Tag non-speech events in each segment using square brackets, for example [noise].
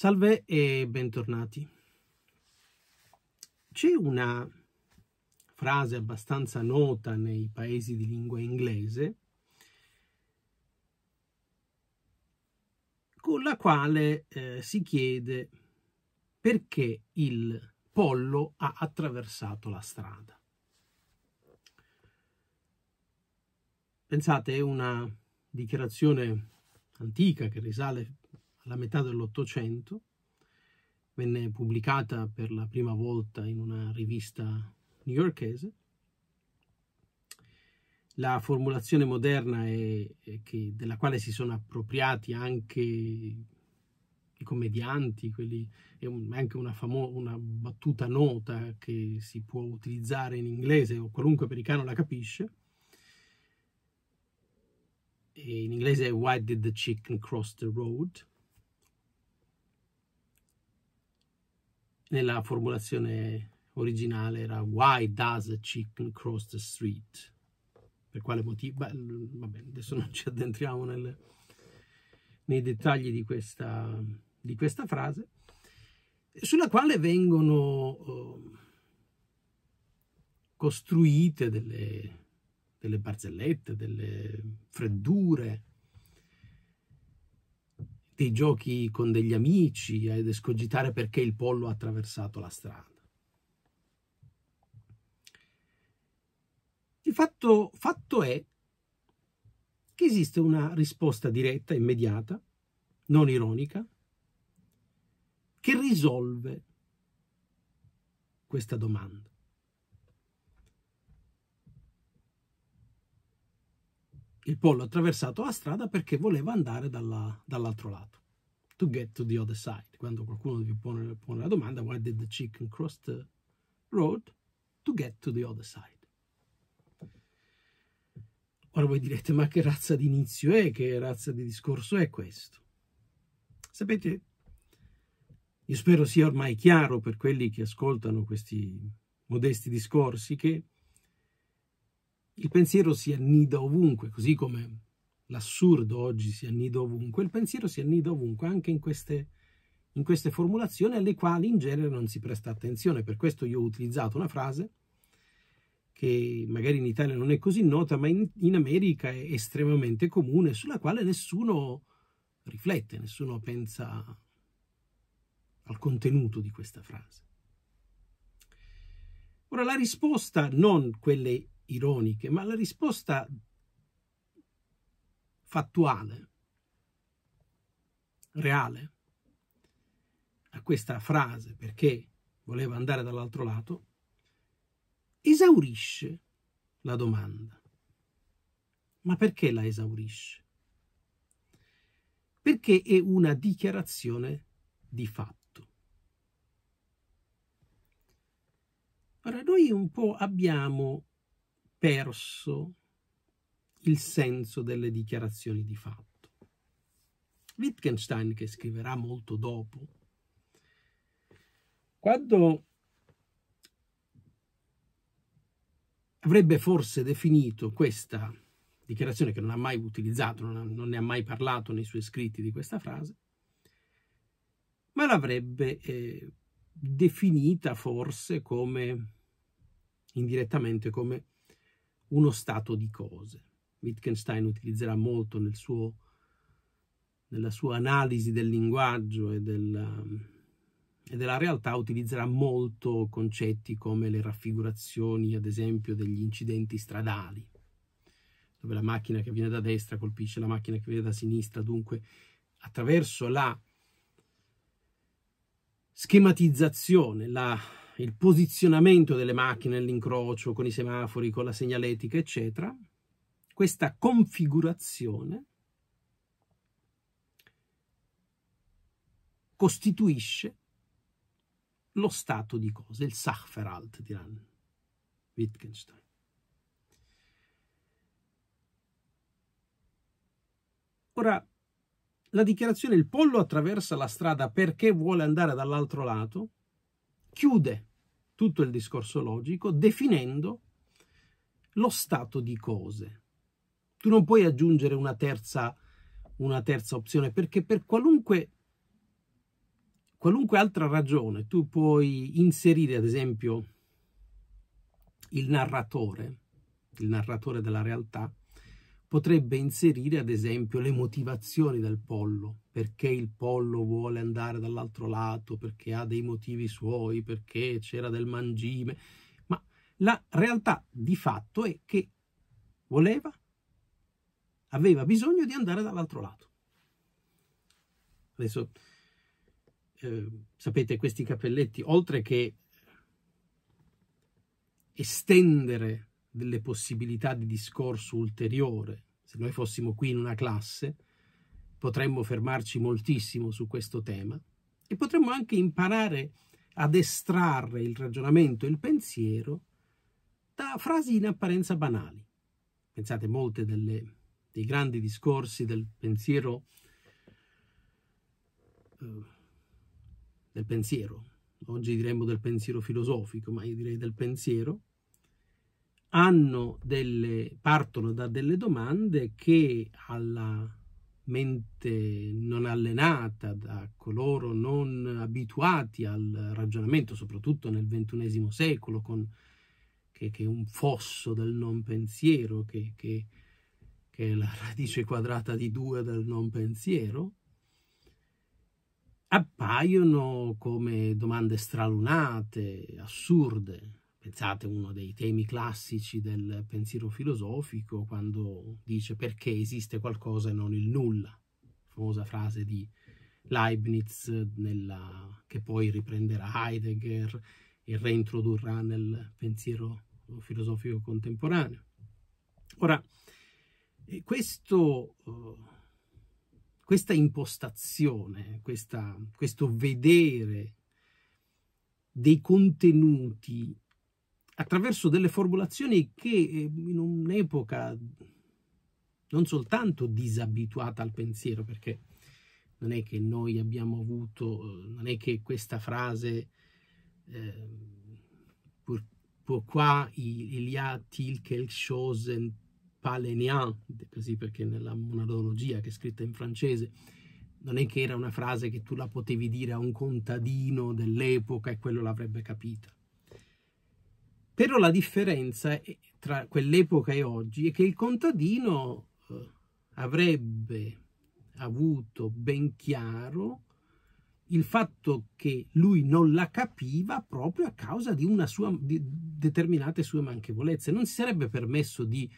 Salve e bentornati. C'è una frase abbastanza nota nei paesi di lingua inglese con la quale eh, si chiede perché il pollo ha attraversato la strada. Pensate, è una dichiarazione antica che risale alla metà dell'Ottocento, venne pubblicata per la prima volta in una rivista newyorkese. La formulazione moderna è, è che, della quale si sono appropriati anche i commedianti, quelli, è un, anche una, famo- una battuta nota che si può utilizzare in inglese o qualunque americano la capisce. E in inglese è Why did the chicken cross the road? nella formulazione originale era Why does a chicken cross the street? Per quale motivo? Beh, mm, vabbè, adesso non ci addentriamo nel, nei dettagli di questa, di questa, frase, sulla quale vengono oh, costruite delle, delle barzellette, delle freddure, dei giochi con degli amici ed escogitare perché il pollo ha attraversato la strada. Il fatto, fatto è che esiste una risposta diretta, immediata, non ironica, che risolve questa domanda. il pollo ha attraversato la strada perché voleva andare dalla, dall'altro lato. To get to the other side. Quando qualcuno vi pone, pone la domanda, why did the chicken cross the road? To get to the other side. Ora voi direte, ma che razza di inizio è, che razza di discorso è questo? Sapete, io spero sia ormai chiaro per quelli che ascoltano questi modesti discorsi che il pensiero si annida ovunque, così come l'assurdo oggi si annida ovunque, il pensiero si annida ovunque anche in queste, in queste formulazioni alle quali in genere non si presta attenzione. Per questo io ho utilizzato una frase che magari in Italia non è così nota, ma in, in America è estremamente comune, sulla quale nessuno riflette, nessuno pensa al contenuto di questa frase. Ora, la risposta, non quelle ironiche, ma la risposta fattuale, reale, a questa frase perché voleva andare dall'altro lato, esaurisce la domanda. Ma perché la esaurisce? Perché è una dichiarazione di fatto. Ora, noi un po' abbiamo perso il senso delle dichiarazioni di fatto. Wittgenstein, che scriverà molto dopo, quando avrebbe forse definito questa dichiarazione che non ha mai utilizzato, non, ha, non ne ha mai parlato nei suoi scritti di questa frase, ma l'avrebbe eh, definita forse come indirettamente come uno stato di cose. Wittgenstein utilizzerà molto nel suo, nella sua analisi del linguaggio e, del, e della realtà, utilizzerà molto concetti come le raffigurazioni, ad esempio, degli incidenti stradali, dove la macchina che viene da destra colpisce la macchina che viene da sinistra, dunque attraverso la schematizzazione, la il posizionamento delle macchine all'incrocio con i semafori, con la segnaletica, eccetera, questa configurazione costituisce lo stato di cose, il Sachverhalt, diranno Wittgenstein. Ora, la dichiarazione il pollo attraversa la strada perché vuole andare dall'altro lato chiude tutto il discorso logico definendo lo stato di cose. Tu non puoi aggiungere una terza, una terza opzione perché per qualunque, qualunque altra ragione tu puoi inserire ad esempio il narratore, il narratore della realtà, potrebbe inserire ad esempio le motivazioni del pollo, perché il pollo vuole andare dall'altro lato, perché ha dei motivi suoi, perché c'era del mangime, ma la realtà di fatto è che voleva, aveva bisogno di andare dall'altro lato. Adesso eh, sapete questi capelletti, oltre che estendere delle possibilità di discorso ulteriore. Se noi fossimo qui in una classe, potremmo fermarci moltissimo su questo tema e potremmo anche imparare ad estrarre il ragionamento e il pensiero da frasi in apparenza banali. Pensate, molte delle, dei grandi discorsi del pensiero, eh, del pensiero, oggi diremmo del pensiero filosofico, ma io direi del pensiero, delle, partono da delle domande che alla mente non allenata, da coloro non abituati al ragionamento, soprattutto nel XXI secolo, con, che, che, è un fosso del non pensiero, che, che, che è la radice quadrata di due del non pensiero, appaiono come domande stralunate, assurde, Pensate uno dei temi classici del pensiero filosofico quando dice perché esiste qualcosa e non il nulla, famosa frase di Leibniz nella, che poi riprenderà Heidegger e reintrodurrà nel pensiero filosofico contemporaneo. Ora, eh, questo, eh, questa impostazione, questa, questo vedere dei contenuti attraverso delle formulazioni che eh, in un'epoca non soltanto disabituata al pensiero, perché non è che noi abbiamo avuto, eh, non è che questa frase, eh, pur, pur qua il y a til quelque chose palénien, così perché nella monologia che è scritta in francese, non è che era una frase che tu la potevi dire a un contadino dell'epoca e quello l'avrebbe capita. Però la differenza eh, tra quell'epoca e oggi è che il contadino eh, avrebbe avuto ben chiaro il fatto che lui non la capiva proprio a causa di, sua, di determinate sue manchevolezze. Non si sarebbe permesso di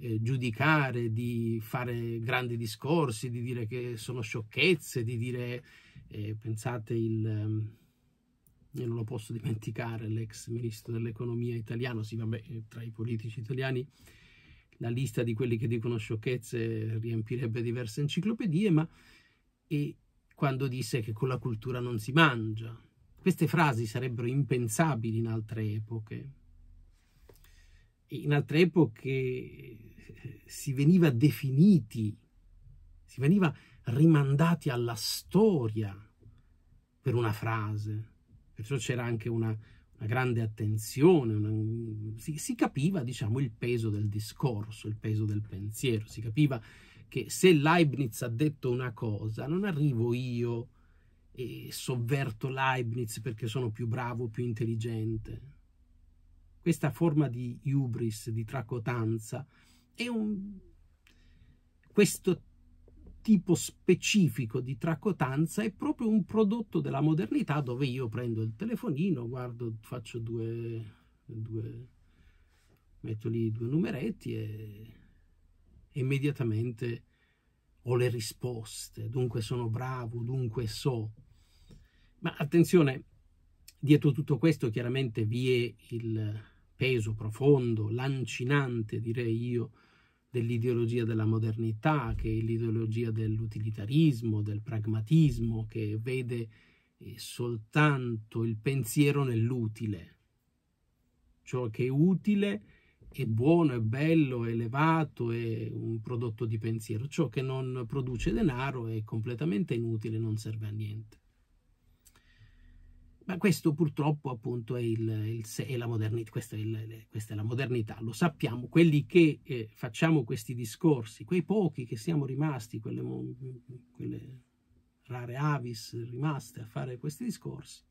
eh, giudicare, di fare grandi discorsi, di dire che sono sciocchezze, di dire, eh, pensate, il, ehm, io non lo posso dimenticare, l'ex ministro dell'economia italiano, sì vabbè, eh, tra i politici italiani la lista di quelli che dicono sciocchezze riempirebbe diverse enciclopedie, ma e quando disse che con la cultura non si mangia. Queste frasi sarebbero impensabili in altre epoche. In altre epoche eh, si veniva definiti, si veniva rimandati alla storia per una frase perciò c'era anche una, una grande attenzione, una, si, si, capiva diciamo, il peso del discorso, il peso del pensiero, si capiva che se Leibniz ha detto una cosa, non arrivo io e sovverto Leibniz perché sono più bravo, più intelligente. Questa forma di hubris, di tracotanza, è un... questo tipo specifico di tracotanza è proprio un prodotto della modernità dove io prendo il telefonino, guardo, faccio due, due metto lì due numeretti e immediatamente ho le risposte, dunque sono bravo, dunque so. Ma attenzione, dietro tutto questo chiaramente vi è il peso profondo, lancinante direi io, dell'ideologia della modernità, che è l'ideologia dell'utilitarismo, del pragmatismo, che vede eh, soltanto il pensiero nell'utile. Ciò che è utile è buono, è bello, è elevato, è un prodotto di pensiero. Ciò che non produce denaro è completamente inutile, non serve a niente. Ma questo purtroppo appunto è, il, il, è, la, modernità, questa è il, questa è la modernità, lo sappiamo, quelli che eh, facciamo questi discorsi, quei pochi che siamo rimasti, quelle, quelle rare avis rimaste a fare questi discorsi,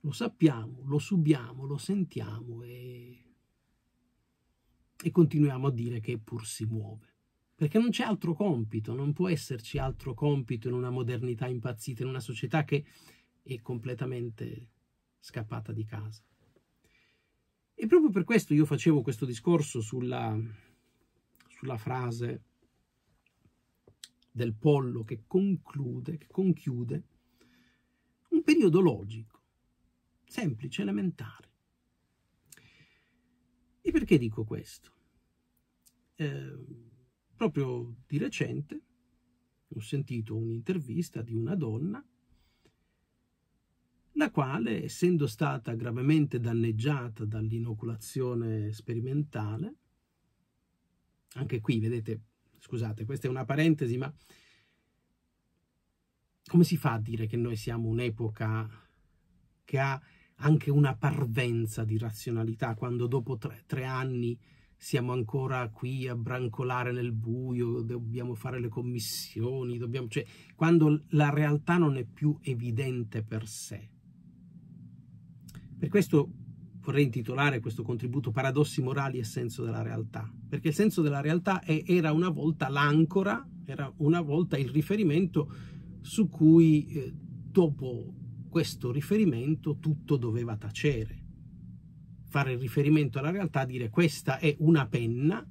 lo sappiamo, lo subiamo, lo sentiamo e, e continuiamo a dire che pur si muove perché non c'è altro compito, non può esserci altro compito in una modernità impazzita, in una società che e completamente scappata di casa. E proprio per questo io facevo questo discorso sulla, sulla frase del pollo che conclude, che conchiude un periodo logico, semplice, elementare. E perché dico questo? Eh, proprio di recente ho sentito un'intervista di una donna la quale, essendo stata gravemente danneggiata dall'inoculazione sperimentale, anche qui vedete, scusate, questa è una parentesi, ma come si fa a dire che noi siamo un'epoca che ha anche una parvenza di razionalità quando dopo tre, tre anni siamo ancora qui a brancolare nel buio, dobbiamo fare le commissioni, dobbiamo, cioè, quando la realtà non è più evidente per sé. Per questo vorrei intitolare questo contributo Paradossi morali e senso della realtà, perché il senso della realtà è, era una volta l'ancora, era una volta il riferimento su cui eh, dopo questo riferimento tutto doveva tacere. Fare riferimento alla realtà, dire questa è una penna,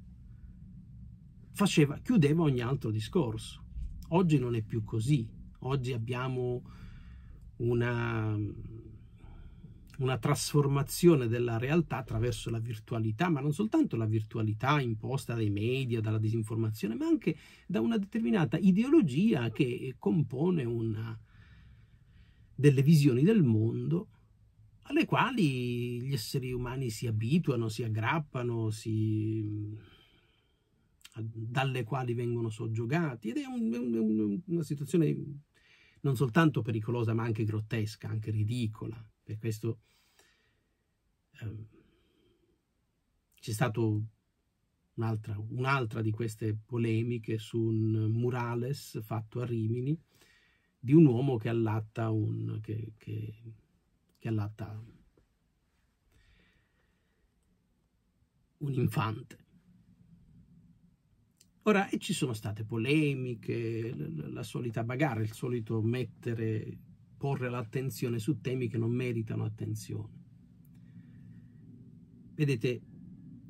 faceva, chiudeva ogni altro discorso. Oggi non è più così, oggi abbiamo una una trasformazione della realtà attraverso la virtualità, ma non soltanto la virtualità imposta dai media, dalla disinformazione, ma anche da una determinata ideologia che compone una, delle visioni del mondo alle quali gli esseri umani si abituano, si aggrappano, si, dalle quali vengono soggiogati ed è un, una situazione non soltanto pericolosa ma anche grottesca, anche ridicola per questo ehm, c'è stata un'altra, un'altra di queste polemiche su un murales fatto a Rimini di un uomo che allatta un... Che, che, che allatta un infante. Ora, e ci sono state polemiche, la, la solita bagarre, il solito mettere porre l'attenzione su temi che non meritano attenzione. Vedete,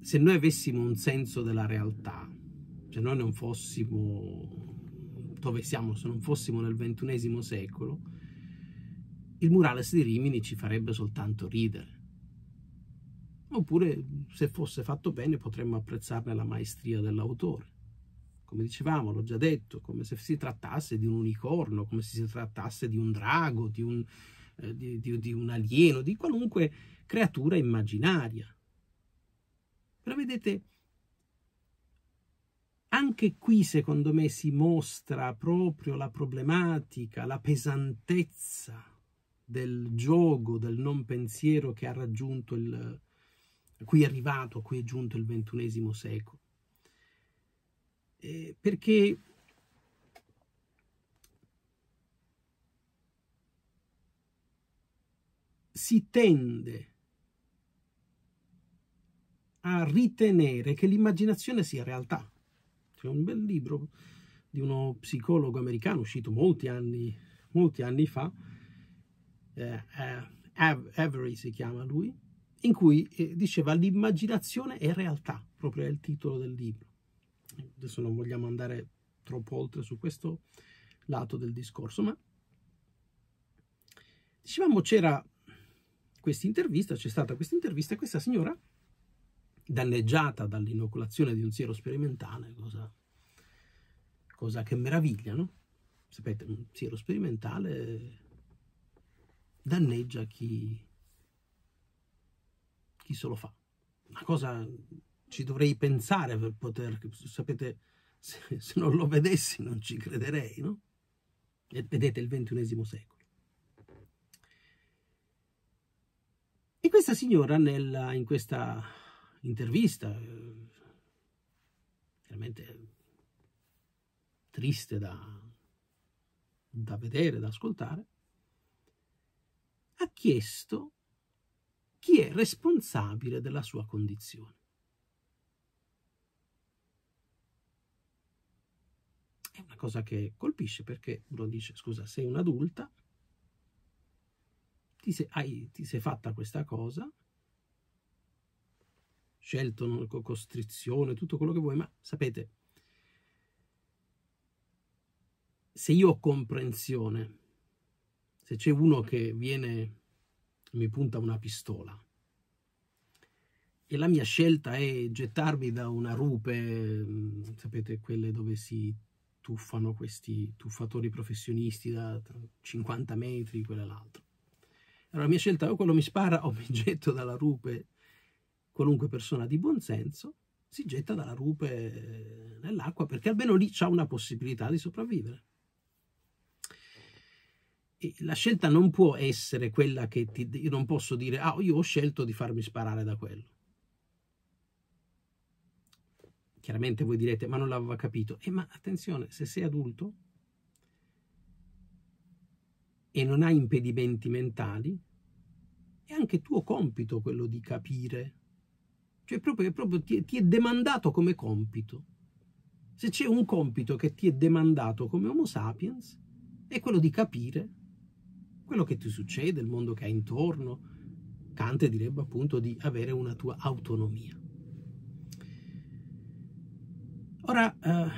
se noi avessimo un senso della realtà, se noi non fossimo dove siamo, se non fossimo nel ventunesimo secolo, il murales di Rimini ci farebbe soltanto ridere. Oppure, se fosse fatto bene, potremmo apprezzarne la maestria dell'autore come dicevamo, l'ho già detto, come se si trattasse di un unicorno, come se si trattasse di un drago, di un, eh, di, di, di un alieno, di qualunque creatura immaginaria. Però vedete, anche qui secondo me si mostra proprio la problematica, la pesantezza del gioco, del non pensiero che ha raggiunto il, a cui è arrivato, a cui è giunto il ventunesimo secolo. Eh, perché si tende a ritenere che l'immaginazione sia realtà. C'è un bel libro di uno psicologo americano uscito molti anni, molti anni fa, eh, eh Avery si chiama lui, in cui eh, diceva l'immaginazione è realtà, proprio è il titolo del libro adesso non vogliamo andare troppo oltre su questo lato del discorso, ma dicevamo c'era questa intervista, c'è stata questa intervista e questa signora danneggiata dall'inoculazione di un siero sperimentale, cosa, cosa che meraviglia, no? Sapete, un siero sperimentale danneggia chi, chi se lo fa. Una cosa ci dovrei pensare per poter, sapete, se, se non lo vedessi non ci crederei, no? E vedete il ventunesimo secolo. E questa signora nella, in questa intervista, eh, veramente triste da, da vedere, da ascoltare, ha chiesto chi è responsabile della sua condizione. è una cosa che colpisce perché uno dice, scusa, sei un'adulta, ti sei, hai, ti sei fatta questa cosa, scelto con costrizione, tutto quello che vuoi, ma sapete, se io ho comprensione, se c'è uno che viene mi punta una pistola e la mia scelta è gettarmi da una rupe, mm, sapete, quelle dove si tuffano questi tuffatori professionisti da 50 metri, quello e l'altro. Allora la mia scelta è o quello mi spara o mi [laughs] getto dalla rupe, qualunque persona di buonsenso si getta dalla rupe nell'acqua perché almeno lì c'è una possibilità di sopravvivere. E la scelta non può essere quella che ti, io non posso dire, ah, io ho scelto di farmi sparare da quello Chiaramente voi direte, ma non l'aveva capito. E eh, ma attenzione, se sei adulto e non hai impedimenti mentali, è anche tuo compito quello di capire. Cioè proprio, proprio ti, ti è demandato come compito. Se c'è un compito che ti è demandato come Homo sapiens, è quello di capire quello che ti succede, il mondo che hai intorno. Kant direbbe appunto di avere una tua autonomia. Ora, eh,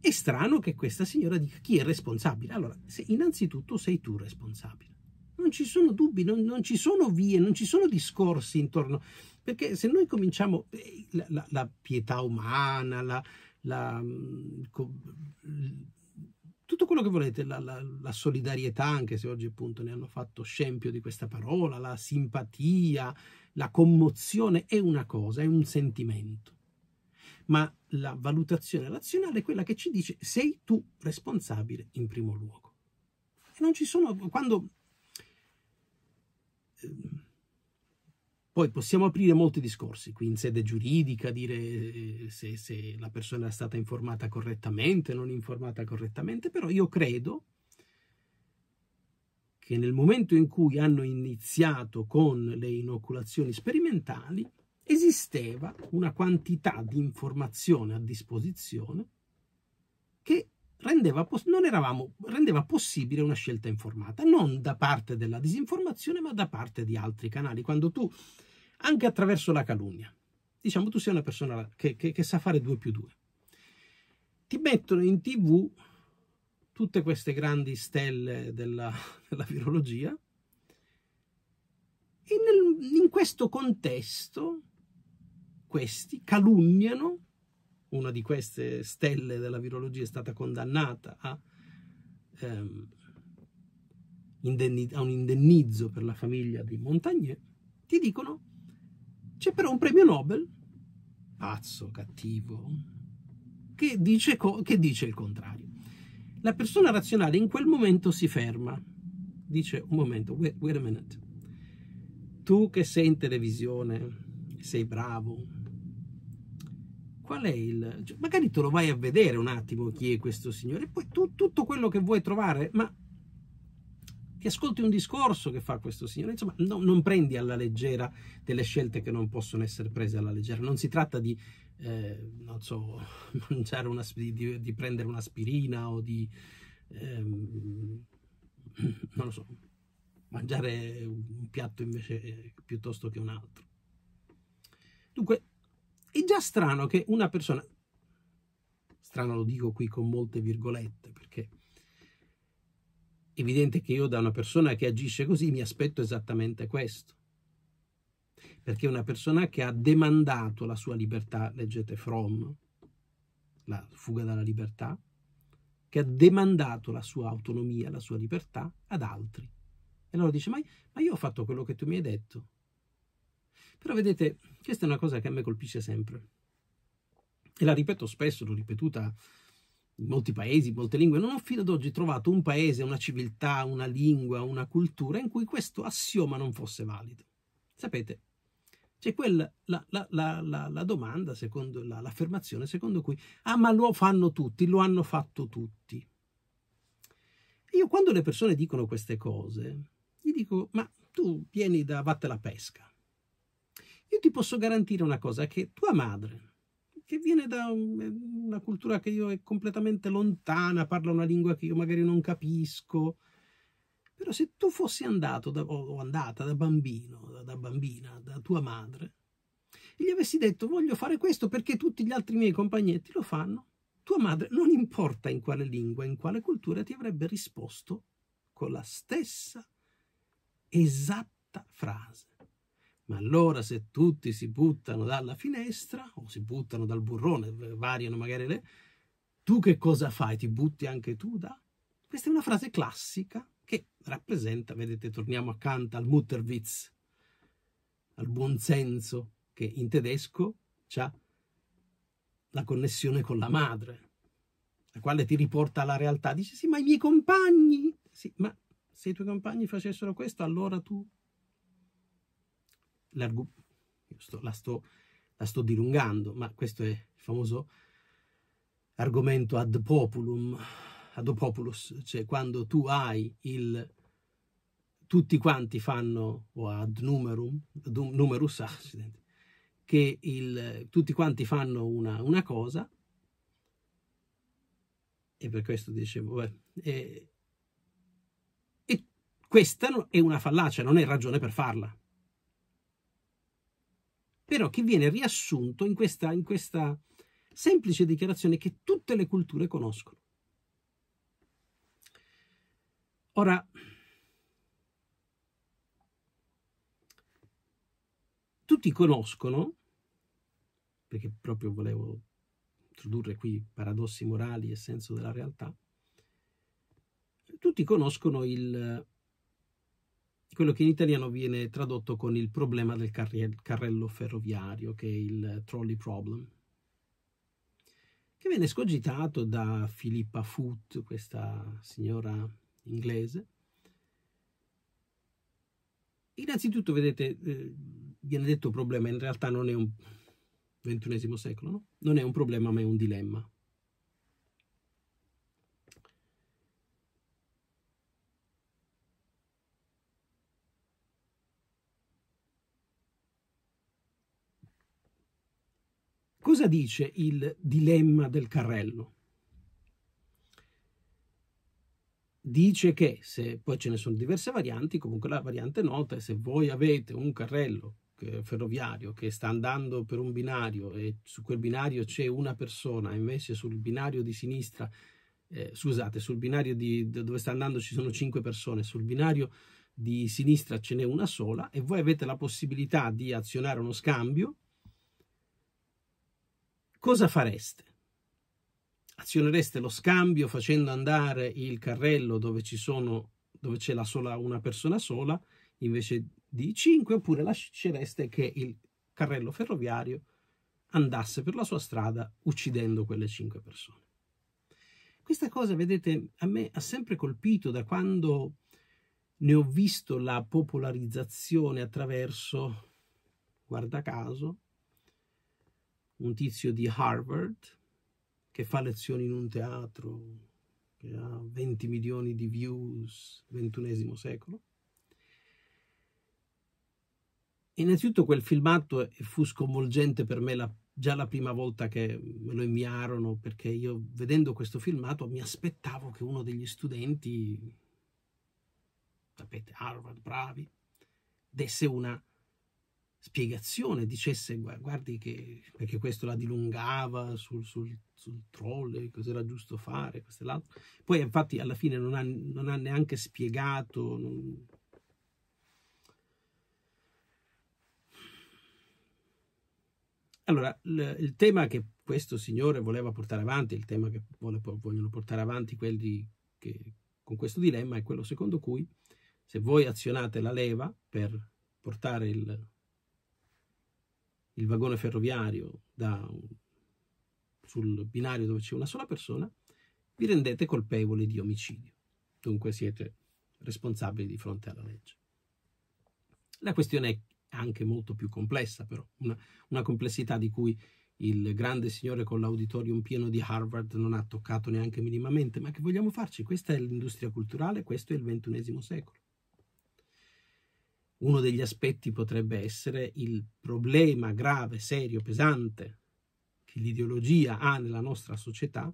è strano che questa signora dica chi è responsabile. Allora, se innanzitutto sei tu responsabile. Non ci sono dubbi, non, non, ci sono vie, non ci sono discorsi intorno. Perché se noi cominciamo eh, la, la, la pietà umana, la, la mm, tutto quello che volete, la, la, la, solidarietà, anche se oggi appunto ne hanno fatto scempio di questa parola, la simpatia, la commozione è una cosa, è un sentimento. Ma la valutazione razionale è quella che ci dice sei tu responsabile in primo luogo. E non ci sono, quando... Eh, poi possiamo aprire molti discorsi, qui in sede giuridica, dire eh, se, se la persona è stata informata correttamente, non informata correttamente, però io credo che nel momento in cui hanno iniziato con le inoculazioni sperimentali, esisteva una quantità di informazione a disposizione che rendeva, poss- eravamo, rendeva possibile una scelta informata, non da parte della disinformazione, ma da parte di altri canali. Quando tu, anche attraverso la calunnia, diciamo tu sei una persona che, che, che sa fare 2 più 2, ti mettono in tv tutte queste grandi stelle della, [laughs] della virologia e nel, in questo contesto questi calunniano una di queste stelle della virologia è stata condannata a, ehm, a un indennizzo per la famiglia di Montagnier, ti dicono c'è però un premio Nobel, pazzo, cattivo, che dice, che dice il contrario. La persona razionale in quel momento si ferma, dice un momento, wait, wait a minute, tu che sei in televisione, sei bravo, qual è il... Cioè, magari te lo vai a vedere un attimo chi è questo signore, e poi tu, tutto quello che vuoi trovare, ma ti ascolti un discorso che fa questo signore, insomma no, non prendi alla leggera delle scelte che non possono essere prese alla leggera, non si tratta di, eh, non so, [laughs] mangiare una, di, di prendere un'aspirina o di, ehm, [clears throat] non lo so, mangiare un piatto invece eh, piuttosto che un altro. Dunque, è già strano che una persona, strano lo dico qui con molte virgolette, perché è evidente che io da una persona che agisce così mi aspetto esattamente questo. Perché una persona che ha demandato la sua libertà, leggete From, la fuga dalla libertà, che ha demandato la sua autonomia, la sua libertà ad altri. E allora dice, ma, io ho fatto quello che tu mi hai detto, però vedete, questa è una cosa che a me colpisce sempre. E la ripeto spesso, l'ho ripetuta in molti paesi, in molte lingue. Non ho fino ad oggi trovato un paese, una civiltà, una lingua, una cultura in cui questo assioma non fosse valido. Sapete, c'è quella, la, la, la, la domanda, secondo, l'affermazione secondo cui, ah ma lo fanno tutti, lo hanno fatto tutti. E io quando le persone dicono queste cose, gli dico, ma tu vieni da Vatte la Pesca, io ti posso garantire una cosa, che tua madre, che viene da eh, una cultura che io è completamente lontana, parla una lingua che io magari non capisco, però se tu fossi andato da, o andata da bambino, da, da bambina, da tua madre, e gli avessi detto voglio fare questo perché tutti gli altri miei compagnetti lo fanno, tua madre, non importa in quale lingua, in quale cultura, ti avrebbe risposto con la stessa esatta frase. Ma allora se tutti si buttano dalla finestra o si buttano dal burrone, variano magari le... Tu che cosa fai? Ti butti anche tu da? Questa è una frase classica che rappresenta, vedete, torniamo accanto al Mutterwitz, al buonsenso, che in tedesco ha la connessione con la madre, la quale ti riporta alla realtà. Dice, sì, ma i miei compagni... Sì, ma se i tuoi compagni facessero questo, allora tu sto, la, sto, la sto dilungando, ma questo è il famoso argomento ad populum, ad populus, cioè quando tu hai il tutti quanti fanno, o ad numerum, ad numerus, ah, accidenti, che il, tutti quanti fanno una, una, cosa, e per questo dicevo, beh, e, e questa è una fallacia, non è ragione per farla però che viene riassunto in questa, in questa semplice dichiarazione che tutte le culture conoscono. Ora, tutti conoscono, perché proprio volevo introdurre qui paradossi morali e senso della realtà, tutti conoscono il quello che in italiano viene tradotto con il problema del carrello ferroviario, che è il trolley problem, che viene scogitato da Filippa Foot, questa signora inglese. Innanzitutto, vedete, eh, viene detto problema, in realtà non è un XXI secolo, no? non è un problema ma è un dilemma. cosa dice il dilemma del carrello? Dice che se poi ce ne sono diverse varianti, comunque la variante nota è se voi avete un carrello ferroviario che sta andando per un binario e su quel binario c'è una persona, invece sul binario di sinistra, eh, scusate, sul binario di, dove sta andando ci sono cinque persone, sul binario di sinistra ce n'è una sola e voi avete la possibilità di azionare uno scambio cosa fareste? Azionereste lo scambio facendo andare il carrello dove, sono, dove c'è la sola, una persona sola invece di 5 oppure lascereste che il carrello ferroviario andasse per la sua strada uccidendo quelle 5 persone. Questa cosa, vedete, a me ha sempre colpito da quando ne ho visto la popolarizzazione attraverso, guarda caso, un tizio di Harvard che fa lezioni in un teatro che ha 20 milioni di views, ventunesimo secolo. Innanzitutto quel filmato fu sconvolgente per me la, già la prima volta che me lo inviarono, perché io vedendo questo filmato mi aspettavo che uno degli studenti, sapete, Harvard, bravi, desse una spiegazione, dicesse guardi che, perché questo la dilungava sul, sul, sul troll, cos'era giusto fare, questo e l'altro. Poi infatti alla fine non ha, non ha neanche spiegato... Non... Allora, il tema che questo signore voleva portare avanti, il tema che vogliono portare avanti quelli che, con questo dilemma è quello secondo cui se voi azionate la leva per portare il il vagone ferroviario da, sul binario dove c'è una sola persona, vi rendete colpevoli di omicidio. Dunque siete responsabili di fronte alla legge. La questione è anche molto più complessa, però, una, una complessità di cui il grande signore con l'auditorium pieno di Harvard non ha toccato neanche minimamente. Ma che vogliamo farci? Questa è l'industria culturale, questo è il ventunesimo secolo uno degli aspetti potrebbe essere il problema grave, serio, pesante che l'ideologia ha nella nostra società,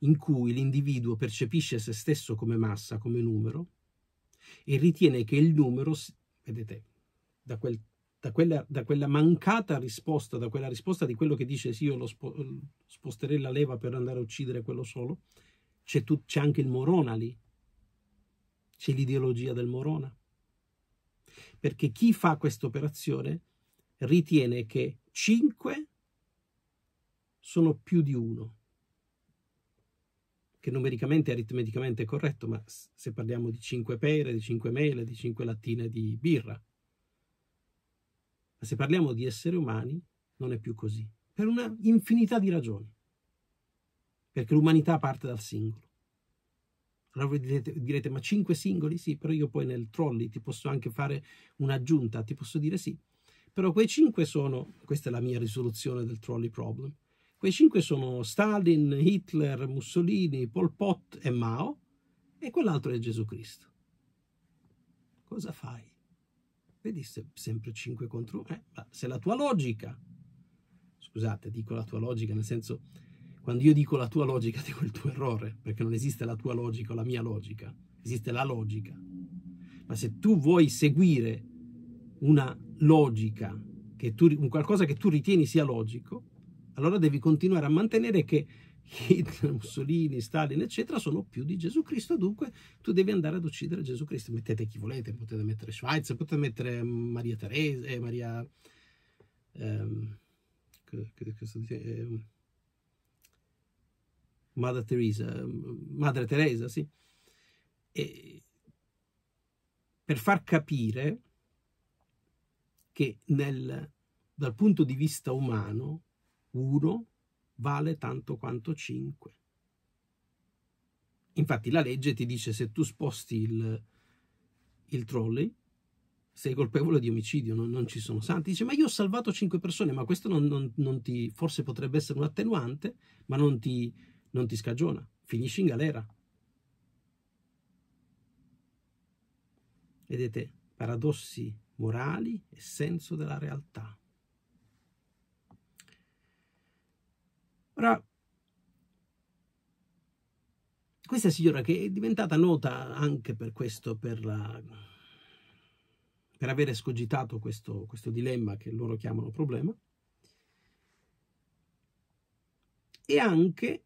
in cui l'individuo percepisce se stesso come massa, come numero, e ritiene che il numero, vedete, da, quel, da, quella, da quella, mancata risposta, da quella risposta di quello che dice sì, io lo spo, sposterei la leva per andare a uccidere quello solo, c'è, tu, c'è anche il Morona lì, c'è l'ideologia del Morona perché chi fa questa operazione ritiene che 5 sono più di 1, che numericamente e aritmeticamente è corretto, ma se parliamo di 5 pere, di 5 mele, di 5 lattine di birra, ma se parliamo di esseri umani non è più così, per una infinità di ragioni, perché l'umanità parte dal singolo. Allora voi direte, direte, ma cinque singoli? Sì, però io poi nel trolley ti posso anche fare un'aggiunta, ti posso dire sì. Però quei cinque sono, questa è la mia risoluzione del trolley problem, quei cinque sono Stalin, Hitler, Mussolini, Pol Pot e Mao, e quell'altro è Gesù Cristo. Cosa fai? Vedi se sempre cinque contro 1? Eh, ma se la tua logica, scusate, dico la tua logica nel senso quando io dico la tua logica, [laughs] dico il tuo errore, perché non esiste la tua logica o la mia logica, esiste la logica. Ma se tu vuoi seguire una logica, che tu, un qualcosa che tu ritieni sia logico, allora devi continuare a mantenere che Hitler, Mussolini, Stalin, eccetera, sono più di Gesù Cristo, dunque tu devi andare ad uccidere Gesù Cristo. Mettete chi volete, potete mettere Schweizer, potete mettere Maria Teresa, eh, Maria... Ehm, che, che, che, eh, Mother Teresa, mm, Madre Teresa, sì. E per far capire che nel, dal punto di vista umano uno vale tanto quanto cinque. Infatti la legge ti dice se tu sposti il, il trolley sei colpevole di omicidio, non, non, ci sono santi. Dice, ma io ho salvato cinque persone, ma questo non, non, non ti, forse potrebbe essere un attenuante, ma non ti, non ti scagiona, finisci in galera. Vedete, paradossi morali e senso della realtà. Ora, questa signora che è diventata nota anche per questo, per, la, per aver escogitato questo, questo dilemma che loro chiamano problema, e anche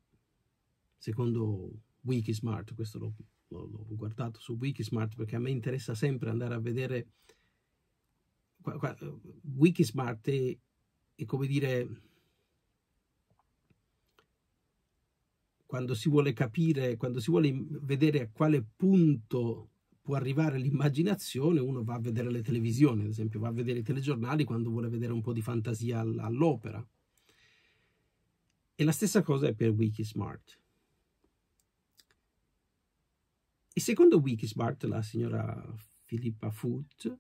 secondo Wikismart, questo l'ho, l'ho, l'ho guardato su Wikismart perché a me interessa sempre andare a vedere Wikismart è, è, come dire quando si vuole capire, quando si vuole vedere a quale punto può arrivare l'immaginazione, uno va a vedere le televisioni, ad esempio, va a vedere i telegiornali quando vuole vedere un po' di fantasia all'opera. E la stessa cosa è per Wikismart. E secondo Wikisbart, la signora Filippa Foot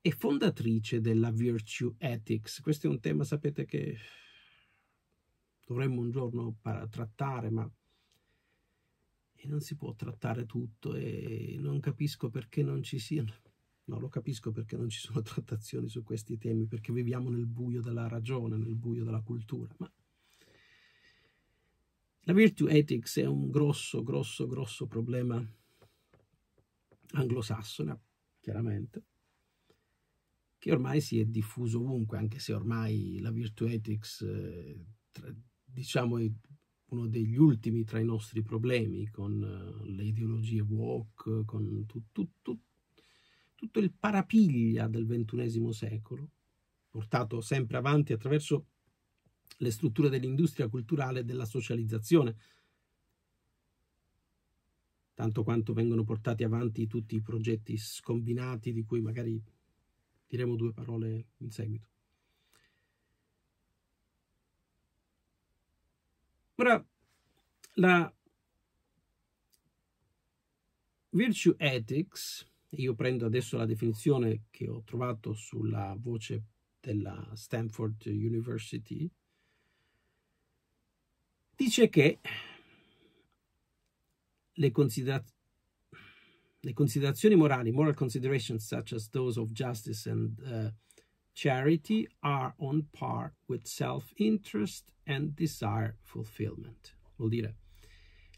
è fondatrice della Virtue Ethics. Questo è un tema, sapete, che dovremmo un giorno trattare, ma e non si può trattare tutto e non capisco perché non ci siano. No, lo capisco perché non ci sono [laughs] trattazioni su questi temi, perché viviamo nel buio della ragione, nel buio della cultura, ma la virtue ethics è un grosso, grosso, grosso problema anglosassone, chiaramente, che ormai si è diffuso ovunque, anche se ormai la virtue ethics, eh, diciamo, è uno degli ultimi tra i nostri problemi con eh, le ideologie woke, con tu, tu, tutto il parapiglia del ventunesimo secolo, portato sempre avanti attraverso le strutture dell'industria culturale e della socializzazione, tanto quanto vengono portati avanti tutti i progetti scombinati di cui magari diremo due parole in seguito. Ora, la virtue ethics, io prendo adesso la definizione che ho trovato sulla voce della Stanford University, dice che le, considera le considerazioni morali, moral considerations such as those of justice and uh, charity, are on par with self-interest and desire fulfillment. Vuol dire,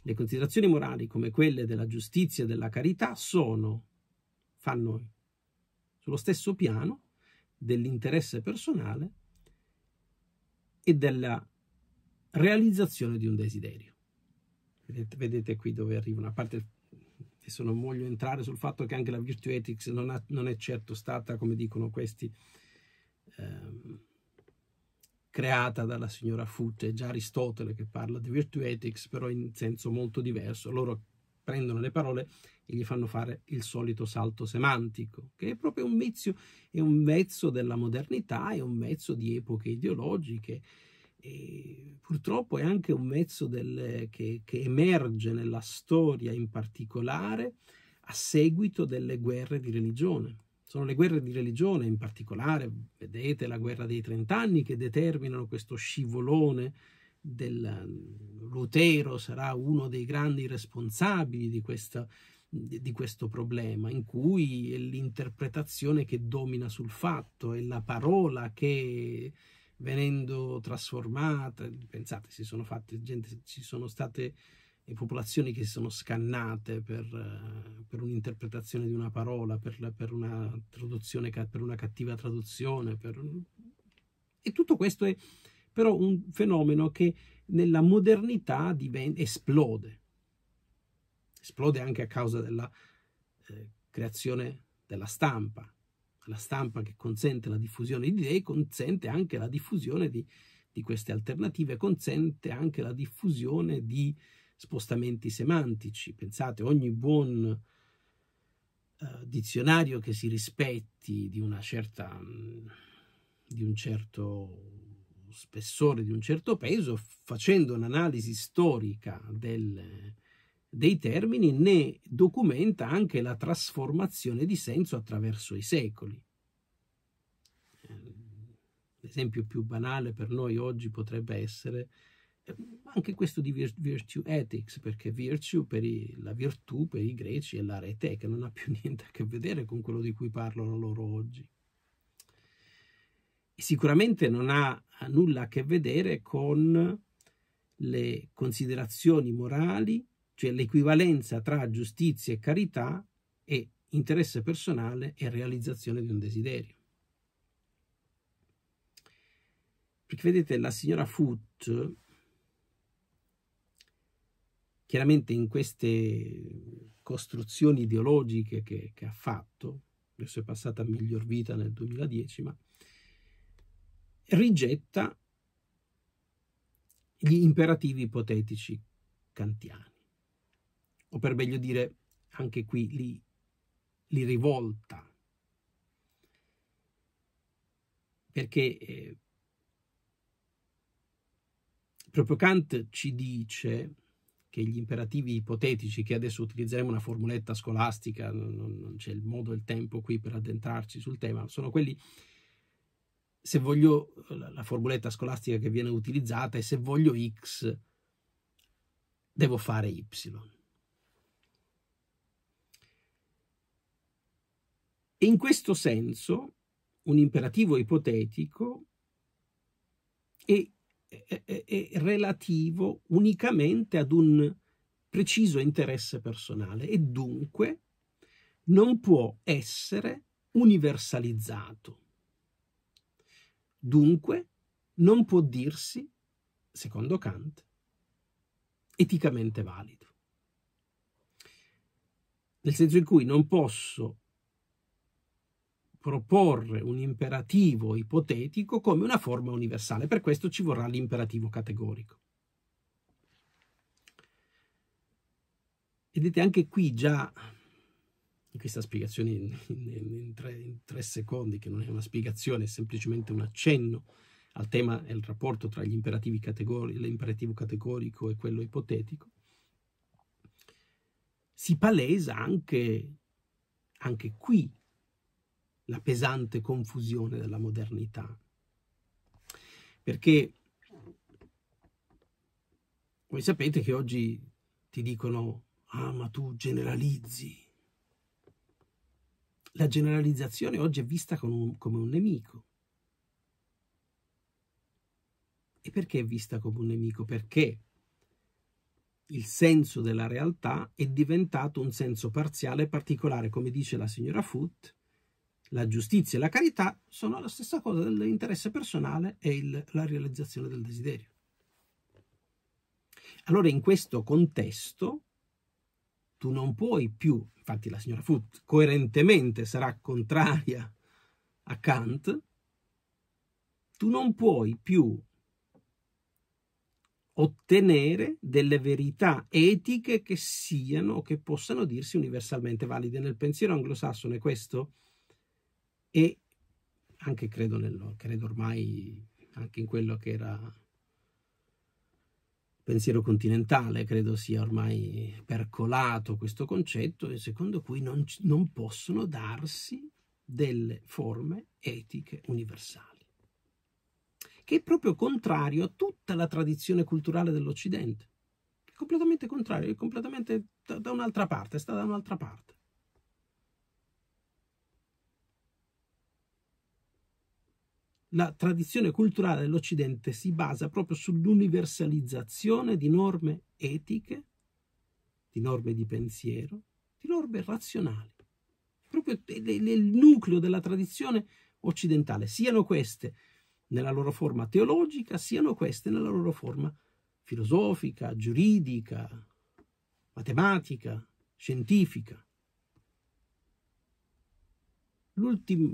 le considerazioni morali come quelle della giustizia e della carità sono, fanno sullo stesso piano dell'interesse personale e della realizzazione di un desiderio. Vedete, vedete qui dove arriva una parte, adesso non voglio entrare sul fatto che anche la virtù ethics non, ha, non è certo stata, come dicono questi, ehm, creata dalla signora Foot, è già Aristotele che parla di virtù ethics, però in senso molto diverso. Loro prendono le parole e gli fanno fare il solito salto semantico, che è proprio un mezzo, è un vezzo della modernità, è un mezzo di epoche ideologiche, e purtroppo è anche un mezzo del, che, che, emerge nella storia in particolare a seguito delle guerre di religione. Sono le guerre di religione in particolare, vedete la guerra dei trent'anni, che determinano questo scivolone del Lutero, sarà uno dei grandi responsabili di, questa, di questo problema, in cui è l'interpretazione che domina sul fatto, è la parola che venendo trasformate, pensate, si sono fatte, gente, ci sono state eh, popolazioni che si sono scannate per, eh, per un'interpretazione di una parola, per, per, una traduzione, per una cattiva traduzione. Per... E tutto questo è però un fenomeno che nella modernità diventa, esplode. Esplode anche a causa della eh, creazione della stampa, la stampa che consente la diffusione di idee consente anche la diffusione di, di queste alternative, consente anche la diffusione di spostamenti semantici. Pensate, ogni buon eh, dizionario che si rispetti di una certa... Mh, mm, di un certo spessore, di un certo peso, facendo un'analisi storica del, dei termini né documenta anche la trasformazione di senso attraverso i secoli. Eh, l'esempio più banale per noi oggi potrebbe essere eh, anche questo di virtue ethics, perché virtue per i, la virtù per i greci è la l'arete, che non ha più [laughs] niente a che vedere con quello di cui parlano loro oggi. E sicuramente non ha nulla a che vedere con le considerazioni morali cioè l'equivalenza tra giustizia e carità e interesse personale e realizzazione di un desiderio. Perché vedete, la signora Foot, chiaramente in queste costruzioni ideologiche che, che ha fatto, adesso è passata a miglior vita nel 2010, ma rigetta gli imperativi ipotetici kantiani o per meglio dire anche qui li, li rivolta. Perché eh, proprio Kant ci dice che gli imperativi ipotetici, che adesso utilizzeremo una formuletta scolastica, non, non c'è il modo e il tempo qui per addentrarci sul tema, sono quelli, se voglio, la formuletta scolastica che viene utilizzata è se voglio x, devo fare y. E in questo senso un imperativo ipotetico è, è, è relativo unicamente ad un preciso interesse personale e dunque non può essere universalizzato. Dunque non può dirsi, secondo Kant, eticamente valido. Nel senso in cui non posso proporre un imperativo ipotetico come una forma universale. Per questo ci vorrà l'imperativo categorico. Vedete, anche qui già, in questa spiegazione in, in, in, tre, in, tre, secondi, che non è una spiegazione, è semplicemente un accenno al tema e al rapporto tra gli imperativi categori, l'imperativo categorico e quello ipotetico, si palesa anche, anche qui la pesante confusione della modernità. Perché voi sapete che oggi ti dicono, ah ma tu generalizzi. La generalizzazione oggi è vista un, come un nemico. E perché è vista come un nemico? Perché il senso della realtà è diventato un senso parziale e particolare, come dice la signora Foote, la giustizia e la carità sono la stessa cosa dell'interesse personale e il, la realizzazione del desiderio. Allora in questo contesto tu non puoi più, infatti la signora Foot coerentemente sarà contraria a Kant, tu non puoi più ottenere delle verità etiche che siano, o che possano dirsi universalmente valide. Nel pensiero anglosassone questo è e anche credo, nel, credo ormai anche in quello che era pensiero continentale, credo sia ormai percolato questo concetto, e secondo cui non, non possono darsi delle forme etiche universali, che è proprio contrario a tutta la tradizione culturale dell'Occidente, è completamente contrario, è completamente da un'altra parte, sta da un'altra parte. la tradizione culturale dell'Occidente si basa proprio sull'universalizzazione di norme etiche, di norme di pensiero, di norme razionali. Proprio il nucleo della tradizione occidentale, siano queste nella loro forma teologica, siano queste nella loro forma filosofica, giuridica, matematica, scientifica. L'ultimo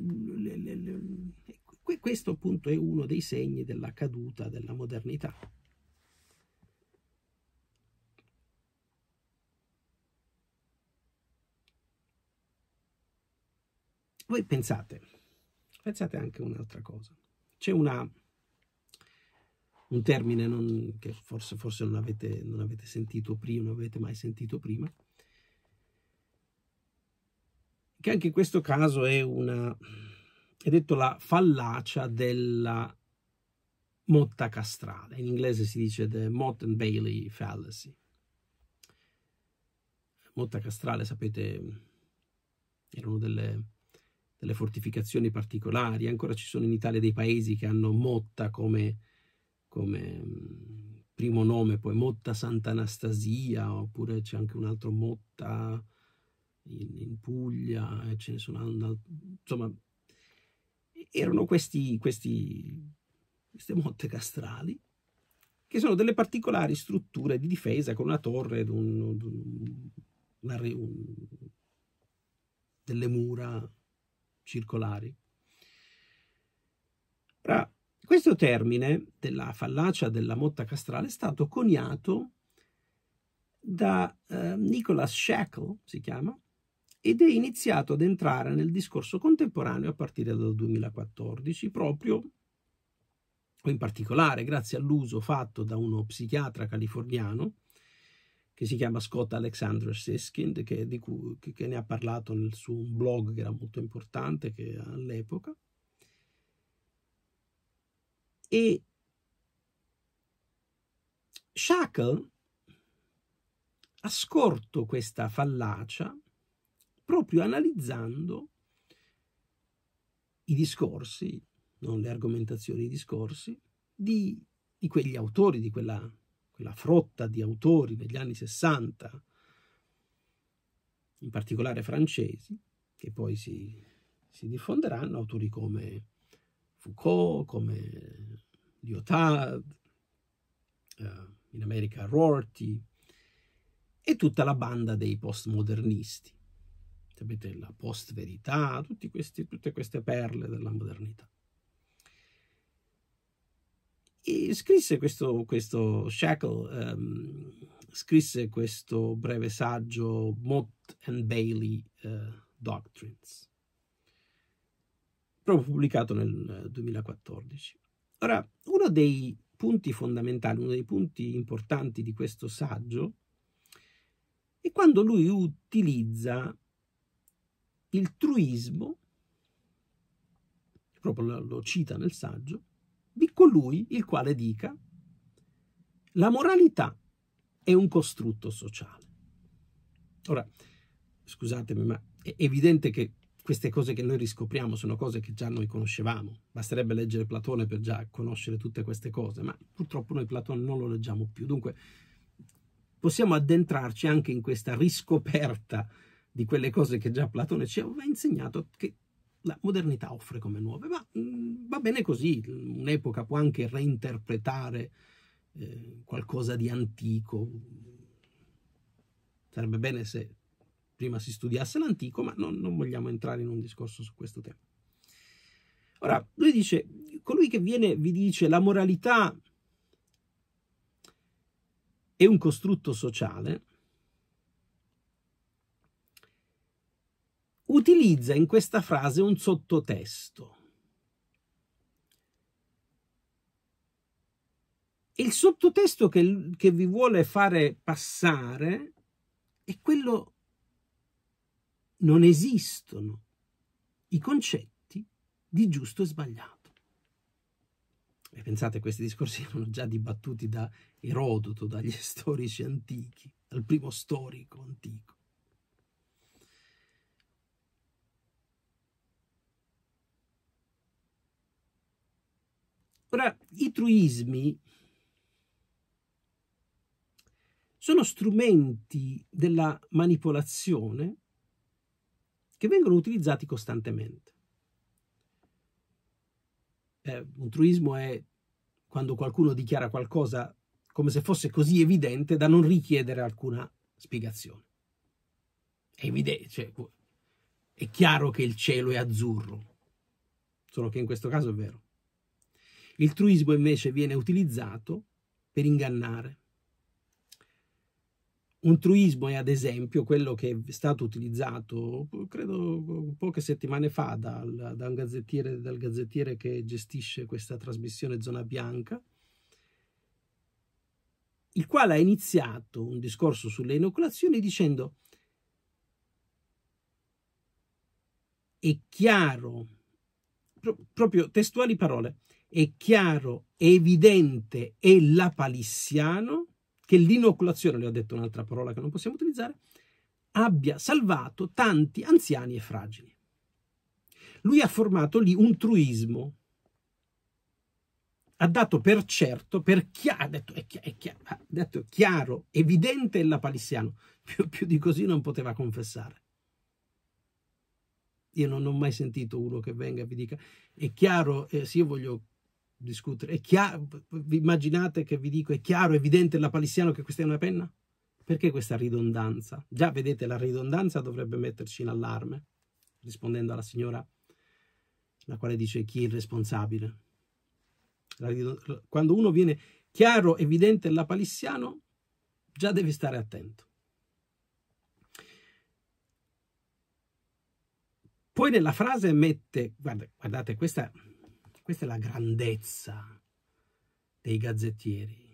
questo appunto è uno dei segni della caduta della modernità. Voi pensate, pensate anche un'altra cosa. C'è una, un termine non, che forse, forse non, avete, non avete sentito prima, non avete mai sentito prima, che anche in questo caso è una, che ha detto la fallacia della motta castrale. In inglese si dice the Mott and Bailey fallacy. Motta castrale, sapete, erano delle, delle fortificazioni particolari. Ancora ci sono in Italia dei paesi che hanno Motta come, come primo nome, poi Motta Sant'Anastasia, oppure c'è anche un altro Motta in, in Puglia, ce ne sono. Altro, insomma, erano questi, questi, queste motte castrali, che sono delle particolari strutture di difesa con una torre, un, un, una, un, delle mura circolari. Ora, questo termine della fallacia della motta castrale è stato coniato da eh, Nicholas Shackle, si chiama, ed è iniziato ad entrare nel discorso contemporaneo a partire dal 2014, proprio in particolare grazie all'uso fatto da uno psichiatra californiano che si chiama Scott Alexander Siskind, che, cui, che ne ha parlato nel suo blog che era molto importante all'epoca. E Shackle ha scorto questa fallacia proprio analizzando i discorsi, non le argomentazioni, i discorsi di, di quegli autori, di quella, quella frotta di autori degli anni 60, in particolare francesi, che poi si, si diffonderanno, autori come Foucault, come Lyotard, eh, in America Rorty, e tutta la banda dei postmodernisti sapete, la post-verità, tutte queste perle della modernità. E scrisse questo, questo Shackle, um, scrisse questo breve saggio Mott and Bailey uh, Doctrines, proprio pubblicato nel 2014. Eh, Ora, uno dei punti fondamentali, uno dei punti importanti di questo saggio è quando lui utilizza il truismo, proprio lo cita nel saggio, di colui il quale dica la moralità è un costrutto sociale. Ora, scusatemi, ma è evidente che queste cose che noi riscopriamo sono cose che già noi conoscevamo. Basterebbe leggere Platone per già conoscere tutte queste cose, ma purtroppo noi Platone non lo leggiamo più. Dunque, possiamo addentrarci anche in questa riscoperta di quelle cose che già Platone ci aveva insegnato che la modernità offre come nuove, ma mh, mm, va bene così, un'epoca può anche reinterpretare eh, qualcosa di antico, sarebbe bene se prima si studiasse l'antico, ma non, non vogliamo entrare in un discorso su questo tema. Ora, lui dice, colui che viene vi dice la moralità è un costrutto sociale, utilizza in questa frase un sottotesto. Il sottotesto che, che vi vuole fare passare è quello non esistono i concetti di giusto e sbagliato. E pensate, questi discorsi [laughs] erano già dibattuti da Erodoto, dagli [laughs] storici antichi, dal primo storico antico. Ora, i truismi sono strumenti della manipolazione che vengono utilizzati costantemente. Eh, un truismo è quando qualcuno dichiara qualcosa come se fosse così evidente da non richiedere alcuna spiegazione. È evidente, cioè, è chiaro che il cielo è azzurro, solo che in questo caso è vero. Il truismo invece viene utilizzato per ingannare. Un truismo è ad esempio quello che è stato utilizzato, credo, poche settimane fa dal, dal, gazzettiere, dal gazzettiere che gestisce questa trasmissione Zona Bianca, il quale ha iniziato un discorso sulle inoculazioni dicendo è chiaro, pro, proprio testuali parole, è chiaro, evidente e lapalissiano che l'inoculazione, le ho detto un'altra parola che non possiamo utilizzare, abbia salvato tanti anziani e fragili. Lui ha formato lì un truismo. Ha dato per certo, per chiaro, ha detto, è, chi- è chiaro, ha detto chiaro, evidente e lapalissiano. Più, più di così non poteva confessare. Io non ho mai sentito uno che venga e vi dica, è chiaro, eh, se io voglio discutere. È chiaro, vi immaginate che vi dico, è chiaro, evidente la palissiano che questa è una penna? Perché questa ridondanza? Già vedete, la ridondanza dovrebbe metterci in allarme, rispondendo alla signora, la quale dice chi è il responsabile. Quando uno viene chiaro, evidente la palissiano, già devi stare attento. Poi nella frase mette, guarda, guardate, questa questa è la grandezza dei gazzettieri.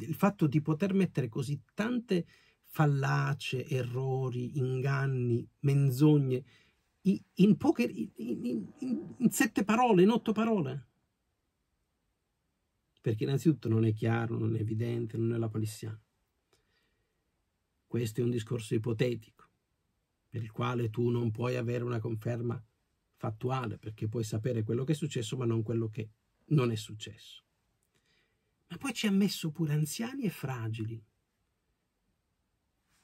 Il fatto di poter mettere così tante fallace, errori, inganni, menzogne, in, poche, in, in, in sette parole, in otto parole. Perché innanzitutto non è chiaro, non è evidente, non è la palissiana. Questo è un discorso ipotetico, per il quale tu non puoi avere una conferma fattuale, perché puoi sapere quello che è successo ma non quello che non è successo. Ma poi ci ha messo pure anziani e fragili.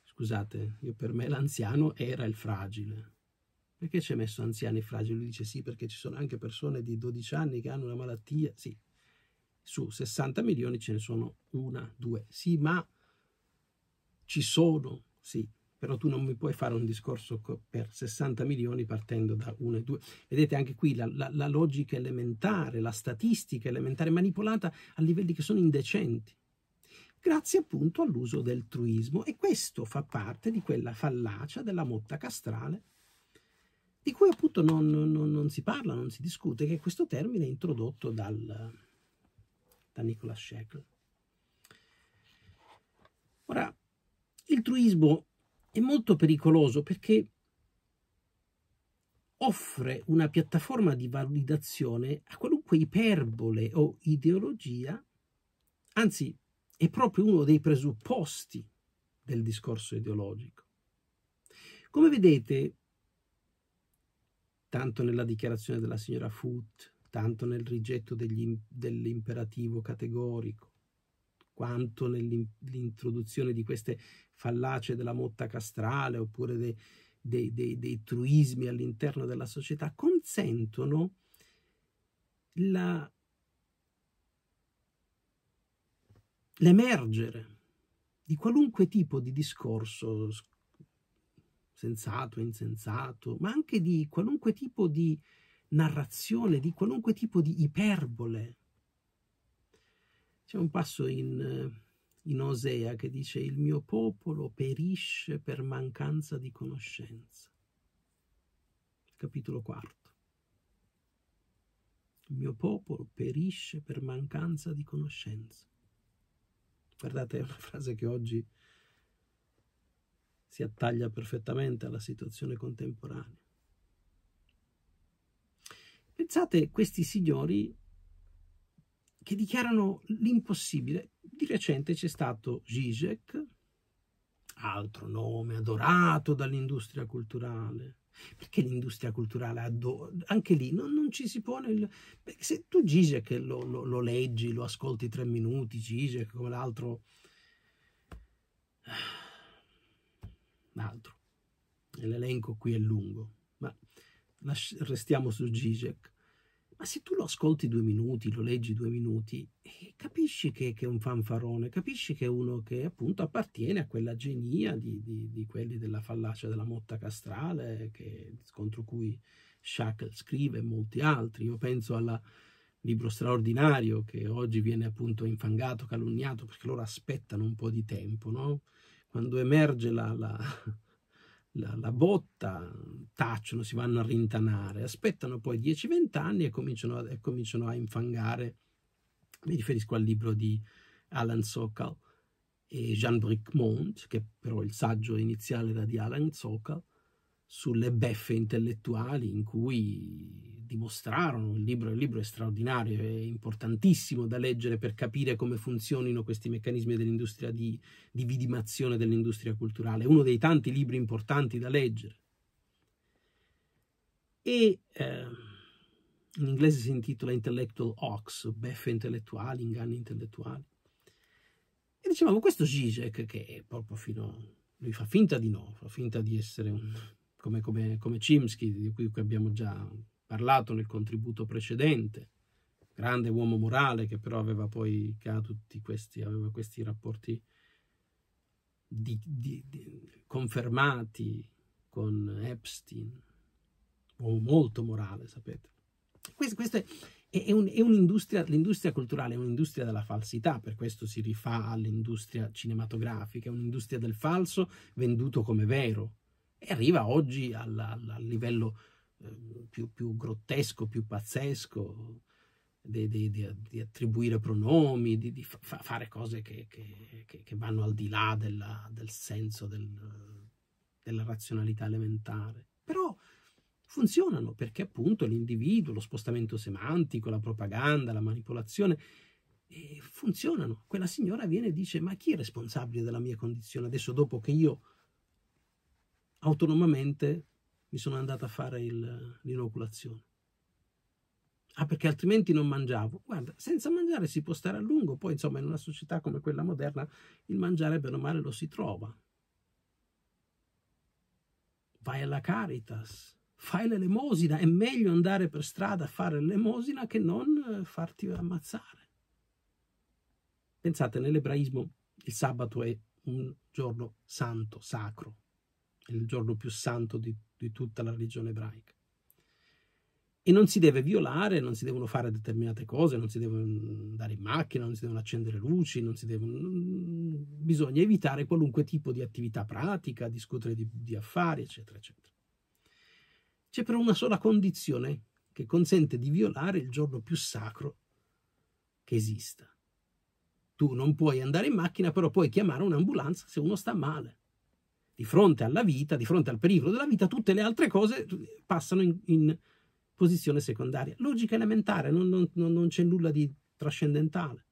Scusate, io per me l'anziano era il fragile. Perché ci ha messo anziani e fragili? Lui dice sì, perché ci sono anche persone di 12 anni che hanno una malattia. Sì, su 60 milioni ce ne sono una, due. Sì, ma ci sono, sì, però tu non mi puoi fare un discorso per 60 milioni partendo da 1 e 2. Vedete anche qui la, la, la logica elementare, la statistica elementare manipolata a livelli che sono indecenti grazie appunto all'uso del truismo e questo fa parte di quella fallacia della motta castrale di cui appunto non, non, non si parla, non si discute, che è questo termine introdotto dal, da Nicola Shackle. Ora, il truismo è molto pericoloso perché offre una piattaforma di validazione a qualunque iperbole o ideologia, anzi è proprio uno dei presupposti del discorso ideologico. Come vedete, tanto nella dichiarazione della signora Foot, tanto nel rigetto dell'imperativo categorico, quanto nell'introduzione di queste fallacie della motta castrale oppure dei, dei, dei, dei truismi all'interno della società, consentono la, l'emergere di qualunque tipo di discorso sensato, insensato, ma anche di qualunque tipo di narrazione, di qualunque tipo di iperbole c'è un passo in, eh, in Osea che dice il mio popolo perisce per mancanza di conoscenza. Capitolo quarto. Il mio popolo perisce per mancanza di conoscenza. Guardate, è una frase che oggi si attaglia perfettamente alla situazione contemporanea. Pensate, questi signori che dichiarano l'impossibile. Di recente c'è stato Zizek, altro nome adorato dall'industria culturale. Perché l'industria culturale, adora? anche lì non, non, ci si pone il... Perché se tu Zizek lo, lo, lo leggi, lo ascolti tre minuti, Zizek come l'altro... L'altro. L'elenco qui è lungo, ma restiamo su Zizek. Ma se tu lo ascolti due minuti, lo leggi due minuti, eh, capisci che, che, è un fanfarone, capisci che è uno che appunto appartiene a quella genia di, di, di quelli della fallacia della motta castrale, che, contro cui Shackle scrive e molti altri. Io penso al libro straordinario che oggi viene appunto infangato, calunniato, perché loro aspettano un po' di tempo, no? Quando emerge la, la la, la botta, tacciono, si vanno a rintanare, aspettano poi 10-20 anni e cominciano, a, e cominciano a infangare. Mi riferisco al libro di Alan Sokal e Jean Bricmont, che però il saggio iniziale era di Alan Sokal, sulle beffe intellettuali in cui dimostrarono, il libro, il libro è straordinario, è importantissimo da leggere per capire come funzionino questi meccanismi dell'industria di, di vidimazione dell'industria culturale, uno dei tanti libri importanti da leggere. E eh, in inglese si intitola Intellectual Ox, beffe intellettuali, inganni intellettuali. E dicevamo, questo Zizek, che è proprio fino... lui fa finta di no, fa finta di essere un, come, come, come Chimsky, di cui, abbiamo già parlato nel contributo precedente, grande uomo morale che però aveva poi ha tutti questi, aveva questi rapporti di, di, di, confermati con Epstein, uomo molto morale, sapete. Questo, questo è, è, un, è un'industria, l'industria culturale è un'industria della falsità, per questo si rifà all'industria cinematografica, è un'industria del falso venduto come vero e arriva oggi al, al, al livello eh, più, più grottesco, più pazzesco, di, di, di attribuire pronomi, di, di fa fare cose che, che, che, vanno al di là della, del senso del, della razionalità elementare. Però funzionano perché appunto l'individuo, lo spostamento semantico, la propaganda, la manipolazione funzionano. Quella signora viene e dice ma chi è responsabile della mia condizione adesso dopo che io autonomamente mi sono andato a fare l'inoculazione. Ah, perché altrimenti non mangiavo. Guarda, senza mangiare si può stare a lungo, poi insomma in una società come quella moderna il mangiare bene o male lo si trova. Vai alla Caritas, fai l'elemosina, è meglio andare per strada a fare l'elemosina che non eh, farti ammazzare. Pensate, nell'ebraismo il sabato è un giorno santo, sacro, è il giorno più santo di tutti di tutta la religione ebraica. E non si deve violare, non si devono fare determinate cose, non si devono andare in macchina, non si devono accendere luci, non si devono... bisogna evitare qualunque tipo di attività pratica, discutere di, di affari, eccetera, eccetera. C'è però una sola condizione che consente di violare il giorno più sacro che esista. Tu non puoi andare in macchina, però puoi chiamare un'ambulanza se uno sta male di fronte alla vita, di fronte al pericolo della vita, tutte le altre cose passano in, in posizione secondaria. Logica elementare, non, non, non c'è nulla di trascendentale.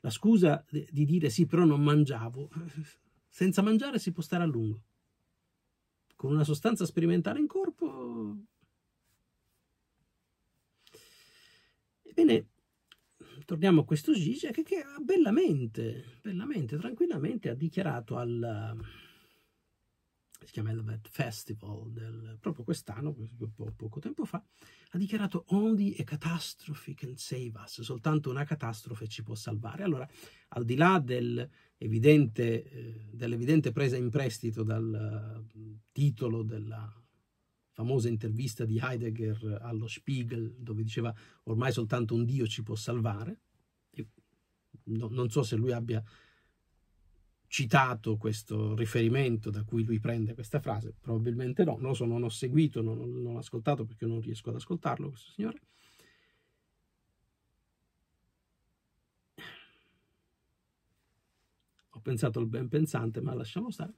La scusa di dire sì, però non mangiavo, [laughs] senza mangiare si può stare a lungo. Con una sostanza sperimentale in corpo... Ebbene, torniamo a questo Zizek che bellamente, bellamente, tranquillamente ha dichiarato al si chiama Elvet Festival del, proprio quest'anno, poco, poco tempo fa, ha dichiarato only a catastrophe can save us, soltanto una catastrofe ci può salvare. Allora, al di là eh, dell'evidente, eh, dell presa in prestito dal uh, titolo della, famosa intervista di Heidegger allo Spiegel, dove diceva ormai soltanto un Dio ci può salvare. No, non so se lui abbia citato questo riferimento da cui lui prende questa frase, probabilmente no, non lo so, non ho seguito, non, non ho ascoltato perché non riesco ad ascoltarlo questo signore. Ho pensato al ben pensante, ma lasciamo stare.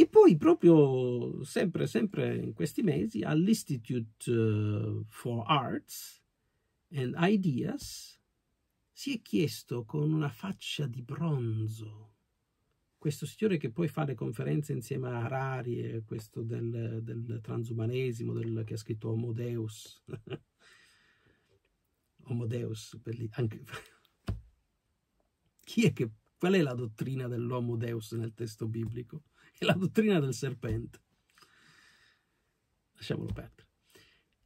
E poi proprio sempre, sempre in questi mesi all'Institute eh, for Arts and Ideas si è chiesto con una faccia di bronzo, questo signore che poi fa le conferenze insieme a Harari, questo del, del transumanesimo, del, che ha scritto Homo Deus, [laughs] Homo Deus, lì, anche... [laughs] chi è che, qual è la dottrina dell'Homo Deus nel testo biblico? è [laughs] la dottrina del serpente. Lasciamolo perdere.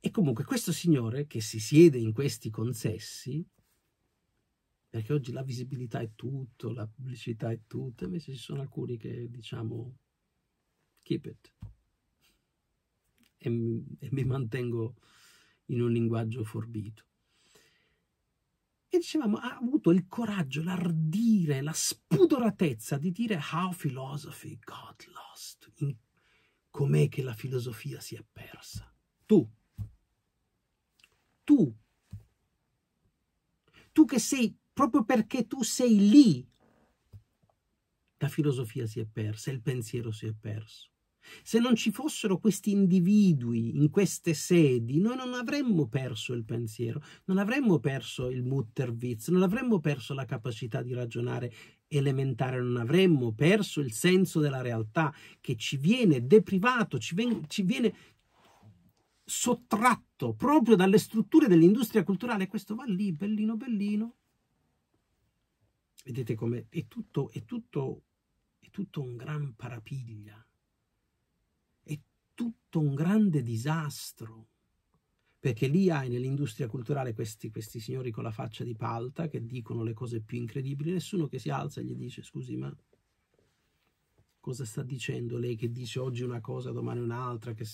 E comunque questo signore che si siede in questi consessi, perché oggi la visibilità è tutto, la pubblicità è tutto, invece ci sono alcuni che diciamo keep it. E e mi mantengo in un linguaggio forbito. E dicevamo, ha avuto il coraggio, l'ardire, la spudoratezza di dire How philosophy got lost. In com'è che la filosofia si è persa. Tu, tu, tu che sei, proprio perché tu sei lì, la filosofia si è persa, il pensiero si è perso. Se non ci fossero questi individui in queste sedi, noi non avremmo perso il pensiero, non avremmo perso il Mutterwitz, non avremmo perso la capacità di ragionare elementare, non avremmo perso il senso della realtà che ci viene deprivato, ci, ven- ci viene sottratto proprio dalle strutture dell'industria culturale. Questo va lì, bellino, bellino. Vedete come è tutto, è tutto, è tutto un gran parapiglia tutto un grande disastro. Perché lì hai nell'industria culturale questi, questi signori con la faccia di palta che dicono le cose più incredibili, nessuno che si alza e gli dice scusi ma cosa sta dicendo lei che dice oggi una cosa, domani un'altra, che,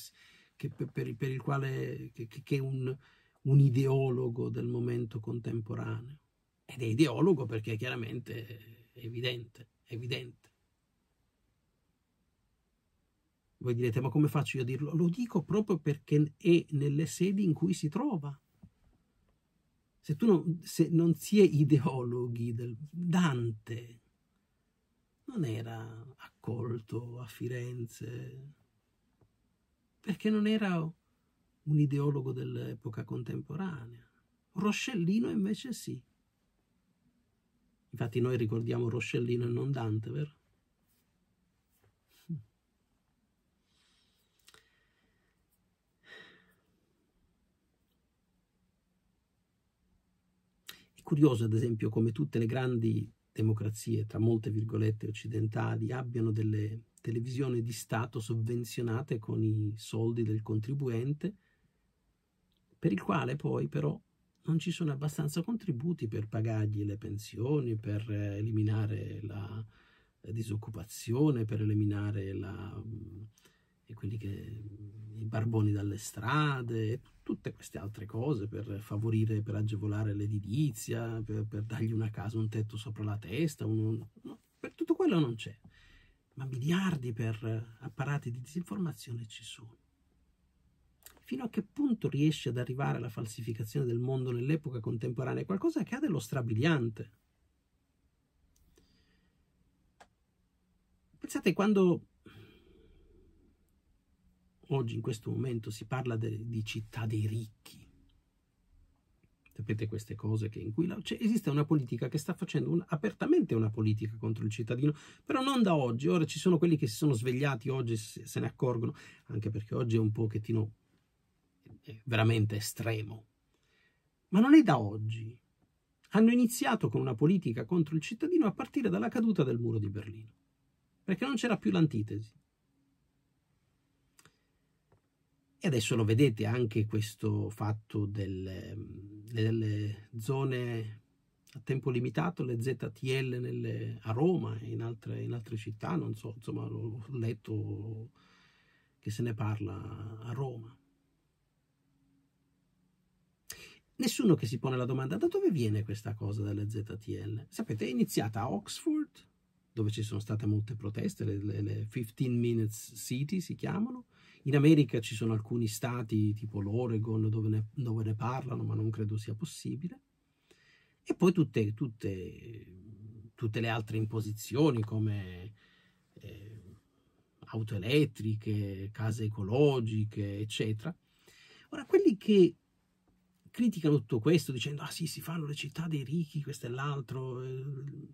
che per, per, il quale che, che è un, un, ideologo del momento contemporaneo. Ed è ideologo perché chiaramente è evidente, è evidente. Voi direte, ma come faccio io a dirlo? Lo dico proprio perché è nelle sedi in cui si trova. Se tu non, se non si è ideologhi del Dante, non era accolto a Firenze, perché non era un ideologo dell'epoca contemporanea. Roscellino invece sì. Infatti noi ricordiamo Roscellino e non Dante, vero? curioso, ad esempio, come tutte le grandi democrazie, tra molte virgolette occidentali, abbiano delle televisioni di Stato sovvenzionate con i soldi del contribuente, per il quale poi però non ci sono abbastanza contributi per pagargli le pensioni, per eh, eliminare la, eh, disoccupazione, per eliminare la, mm, e quelli che mm, i barboni dalle strade e tutte queste altre cose per favorire, per agevolare l'edilizia, per, per dargli una casa, un tetto sopra la testa, un, no, per tutto quello non c'è. Ma miliardi per apparati di disinformazione ci sono. Fino a che punto riesce ad arrivare la falsificazione del mondo nell'epoca contemporanea? Qualcosa che ha dello strabiliante. Pensate quando oggi in questo momento si parla de, di città dei ricchi. Sapete queste cose che in cui la, cioè, esiste una politica che sta facendo un, apertamente una politica contro il cittadino, però non da oggi. Ora ci sono quelli che si sono svegliati oggi, se, se ne accorgono, anche perché oggi è un pochettino è veramente estremo. Ma non è da oggi. Hanno iniziato con una politica contro il cittadino a partire dalla caduta del muro di Berlino, perché non c'era più l'antitesi E adesso lo vedete anche questo fatto delle, ehm, delle zone a tempo limitato, le ZTL nelle, a Roma e in altre, in altre città, non so, insomma, ho letto che se ne parla a Roma. Nessuno che si pone la domanda da dove viene questa cosa delle ZTL? Sapete, è iniziata a Oxford, dove ci sono state molte proteste, le, le, le 15 Minutes City si chiamano, in America ci sono alcuni stati, tipo l'Oregon, dove ne, dove ne parlano, ma non credo sia possibile. E poi tutte, tutte, tutte le altre imposizioni, come eh, auto elettriche, case ecologiche, eccetera. Ora, quelli che criticano tutto questo dicendo ah sì, si fanno le città dei ricchi, questo e l'altro, eh,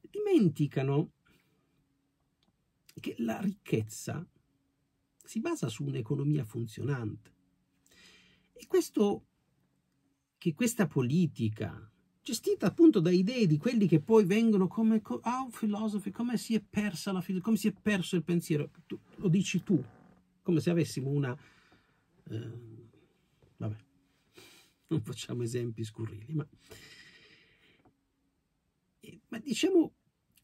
dimenticano che la ricchezza si basa su un'economia funzionante. E questo, che questa politica, gestita appunto da idee di quelli che poi vengono come oh, ah, filosofi, come si è persa la filosofia, come si è perso il pensiero, tu, lo dici tu, come se avessimo una... Eh, vabbè, [laughs] non facciamo esempi scurrili, ma, ma diciamo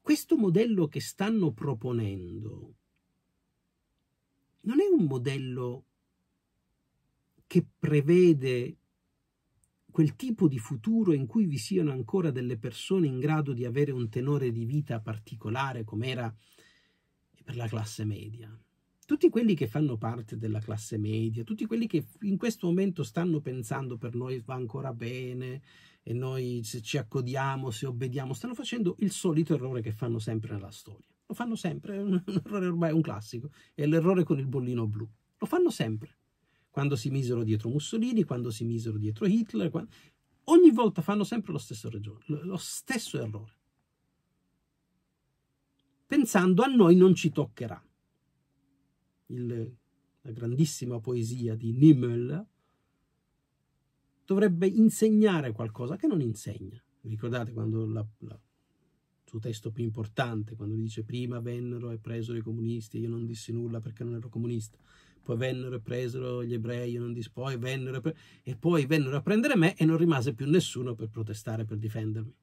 questo modello che stanno proponendo non è un modello che prevede quel tipo di futuro in cui vi siano ancora delle persone in grado di avere un tenore di vita particolare come era per la classe media. Tutti quelli che fanno parte della classe media, tutti quelli che in questo momento stanno pensando per noi va ancora bene e noi se ci accodiamo, se obbediamo, stanno facendo il solito errore che fanno sempre nella storia. Lo fanno sempre, è un [laughs] errore ormai un classico, è l'errore con il bollino blu. Lo fanno sempre. Quando si misero dietro Mussolini, quando si misero dietro Hitler, quando... ogni volta fanno sempre lo stesso, ragione, lo stesso errore. Pensando a noi non ci toccherà. Il, la grandissima poesia di Nimmel dovrebbe insegnare qualcosa che non insegna. Ricordate quando la, la suo testo più importante, quando dice prima vennero e presero i comunisti, io non dissi nulla perché non ero comunista, poi vennero e presero gli ebrei, io non dissi, poi vennero e, pre- e poi vennero a prendere me e non rimase più nessuno per protestare, per difendermi.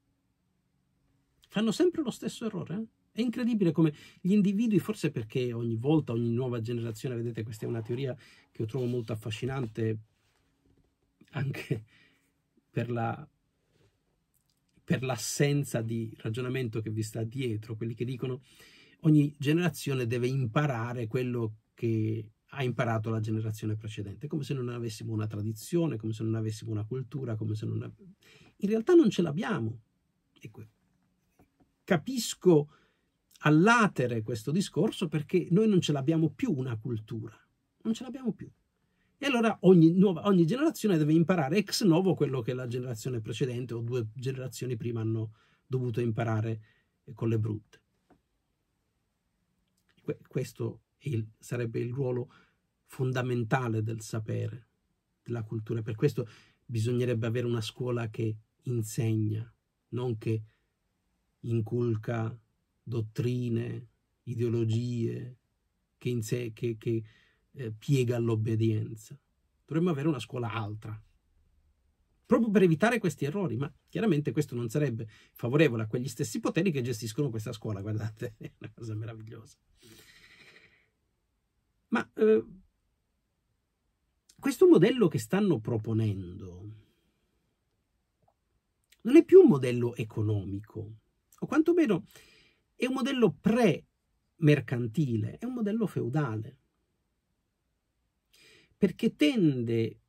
Fanno sempre lo stesso errore, eh? È incredibile come gli individui, forse perché ogni volta, ogni nuova generazione, vedete, questa è una teoria che io trovo molto affascinante anche per la per l'assenza di ragionamento che vi sta dietro, quelli che dicono ogni generazione deve imparare quello che ha imparato la generazione precedente, come se non avessimo una tradizione, come se non avessimo una cultura, come se non... In realtà non ce l'abbiamo. Ecco, capisco all'atere questo discorso perché noi non ce l'abbiamo più una cultura, non ce l'abbiamo più. E allora ogni, nuova, ogni generazione deve imparare ex novo quello che la generazione precedente o due generazioni prima hanno dovuto imparare eh, con le brutte. Questo il, sarebbe il ruolo fondamentale del sapere, della cultura. Per questo bisognerebbe avere una scuola che insegna, non che inculca dottrine, ideologie, che, in che, che eh, piega all'obbedienza. Dovremmo avere una scuola altra, proprio per evitare questi errori, ma chiaramente questo non sarebbe favorevole a quegli stessi poteri che gestiscono questa scuola, guardate, [laughs] è una cosa meravigliosa. Ma eh, questo modello che stanno proponendo non è più un modello economico, o quantomeno è un modello pre-mercantile, è un modello feudale perché tende,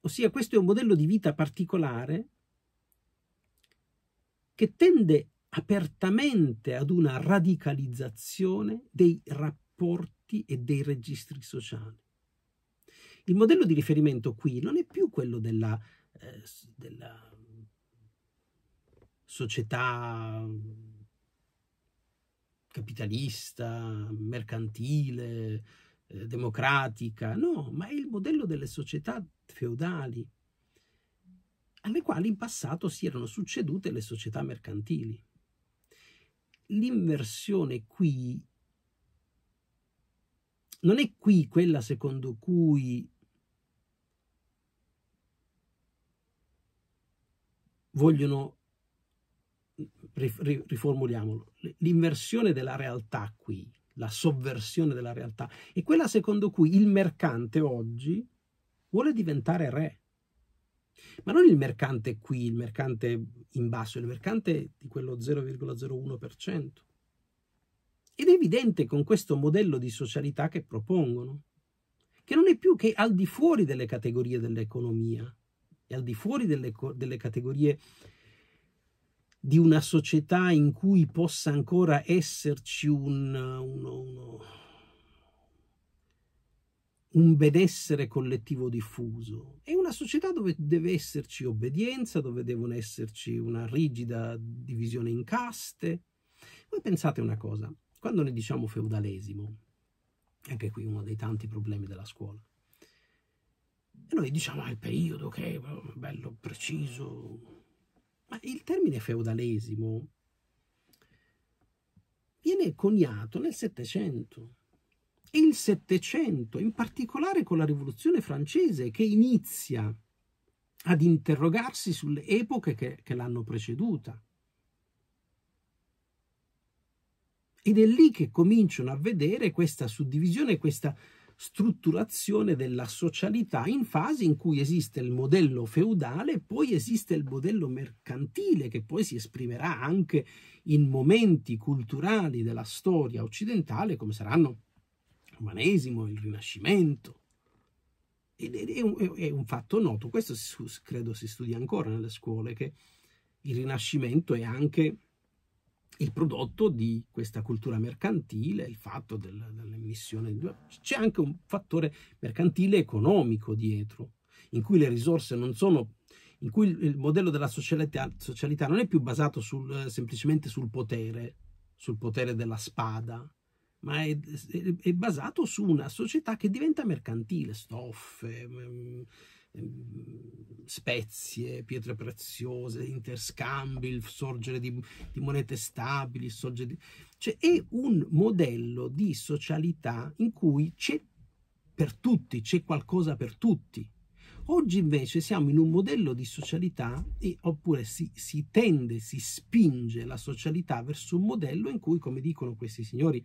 ossia questo è un modello di vita particolare che tende apertamente ad una radicalizzazione dei rapporti e dei registri sociali. Il modello di riferimento qui non è più quello della, eh, della società capitalista, mercantile, eh, democratica, no, ma è il modello delle società feudali alle quali in passato si erano succedute le società mercantili. L'inversione qui non è qui quella secondo cui vogliono riformuliamolo, l'inversione della realtà qui, la sovversione della realtà, è quella secondo cui il mercante oggi vuole diventare re. Ma non il mercante qui, il mercante in basso, il mercante di quello 0,01%. Ed è evidente con questo modello di socialità che propongono, che non è più che al di fuori delle categorie dell'economia e al di fuori delle, delle categorie di una società in cui possa ancora esserci un, uno, uno, un benessere collettivo diffuso. È una società dove deve esserci obbedienza, dove devono esserci una rigida divisione in caste. Voi pensate una cosa, quando ne diciamo feudalesimo, anche qui uno dei tanti problemi della scuola, e noi diciamo è ah, il periodo che è boh, bello, preciso, ma il termine feudalesimo viene coniato nel Settecento. E il Settecento, in particolare con la Rivoluzione francese, che inizia ad interrogarsi sulle epoche che, che l'hanno preceduta. Ed è lì che cominciano a vedere questa suddivisione, questa strutturazione della socialità in fasi in cui esiste il modello feudale, poi esiste il modello mercantile che poi si esprimerà anche in momenti culturali della storia occidentale come saranno l'umanesimo, il rinascimento. Ed è un, è un fatto noto, questo credo si studia ancora nelle scuole, che il rinascimento è anche il prodotto di questa cultura mercantile, il fatto del, dell'emissione, c'è anche un fattore mercantile economico dietro, in cui le risorse non sono, in cui il modello della socialità, socialità non è più basato sul, eh, semplicemente sul potere, sul potere della spada, ma è, è, è basato su una società che diventa mercantile, stoffe, mm, Ehm, spezie, pietre preziose, interscambi, il sorgere di, di monete stabili, sorgere di... Cioè, è un modello di socialità in cui c'è per tutti, c'è qualcosa per tutti. Oggi invece siamo in un modello di socialità, e, oppure si, si tende, si spinge la socialità verso un modello in cui, come dicono questi signori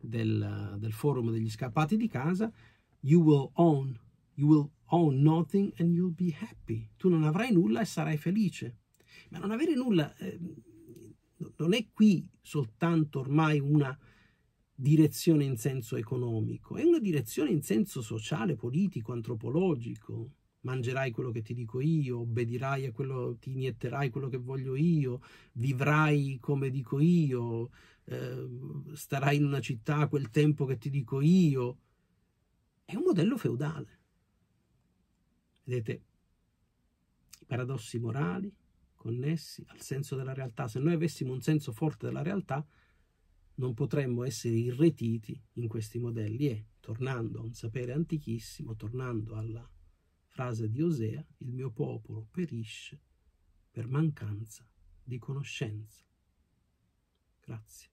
del, del forum degli scappati di casa, you will own You will own nothing and you'll be happy. Tu non avrai nulla e sarai felice. Ma non avere nulla eh, non è qui soltanto ormai una direzione in senso economico, è una direzione in senso sociale, politico, antropologico. Mangerai quello che ti dico io, obbedirai a quello, ti inietterai quello che voglio io, vivrai come dico io, eh, starai in una città quel tempo che ti dico io. È un modello feudale. Vedete, i paradossi morali connessi al senso della realtà. Se noi avessimo un senso forte della realtà, non potremmo essere irretiti in questi modelli e, tornando a un sapere antichissimo, tornando alla frase di Osea, il mio popolo perisce per mancanza di conoscenza. Grazie.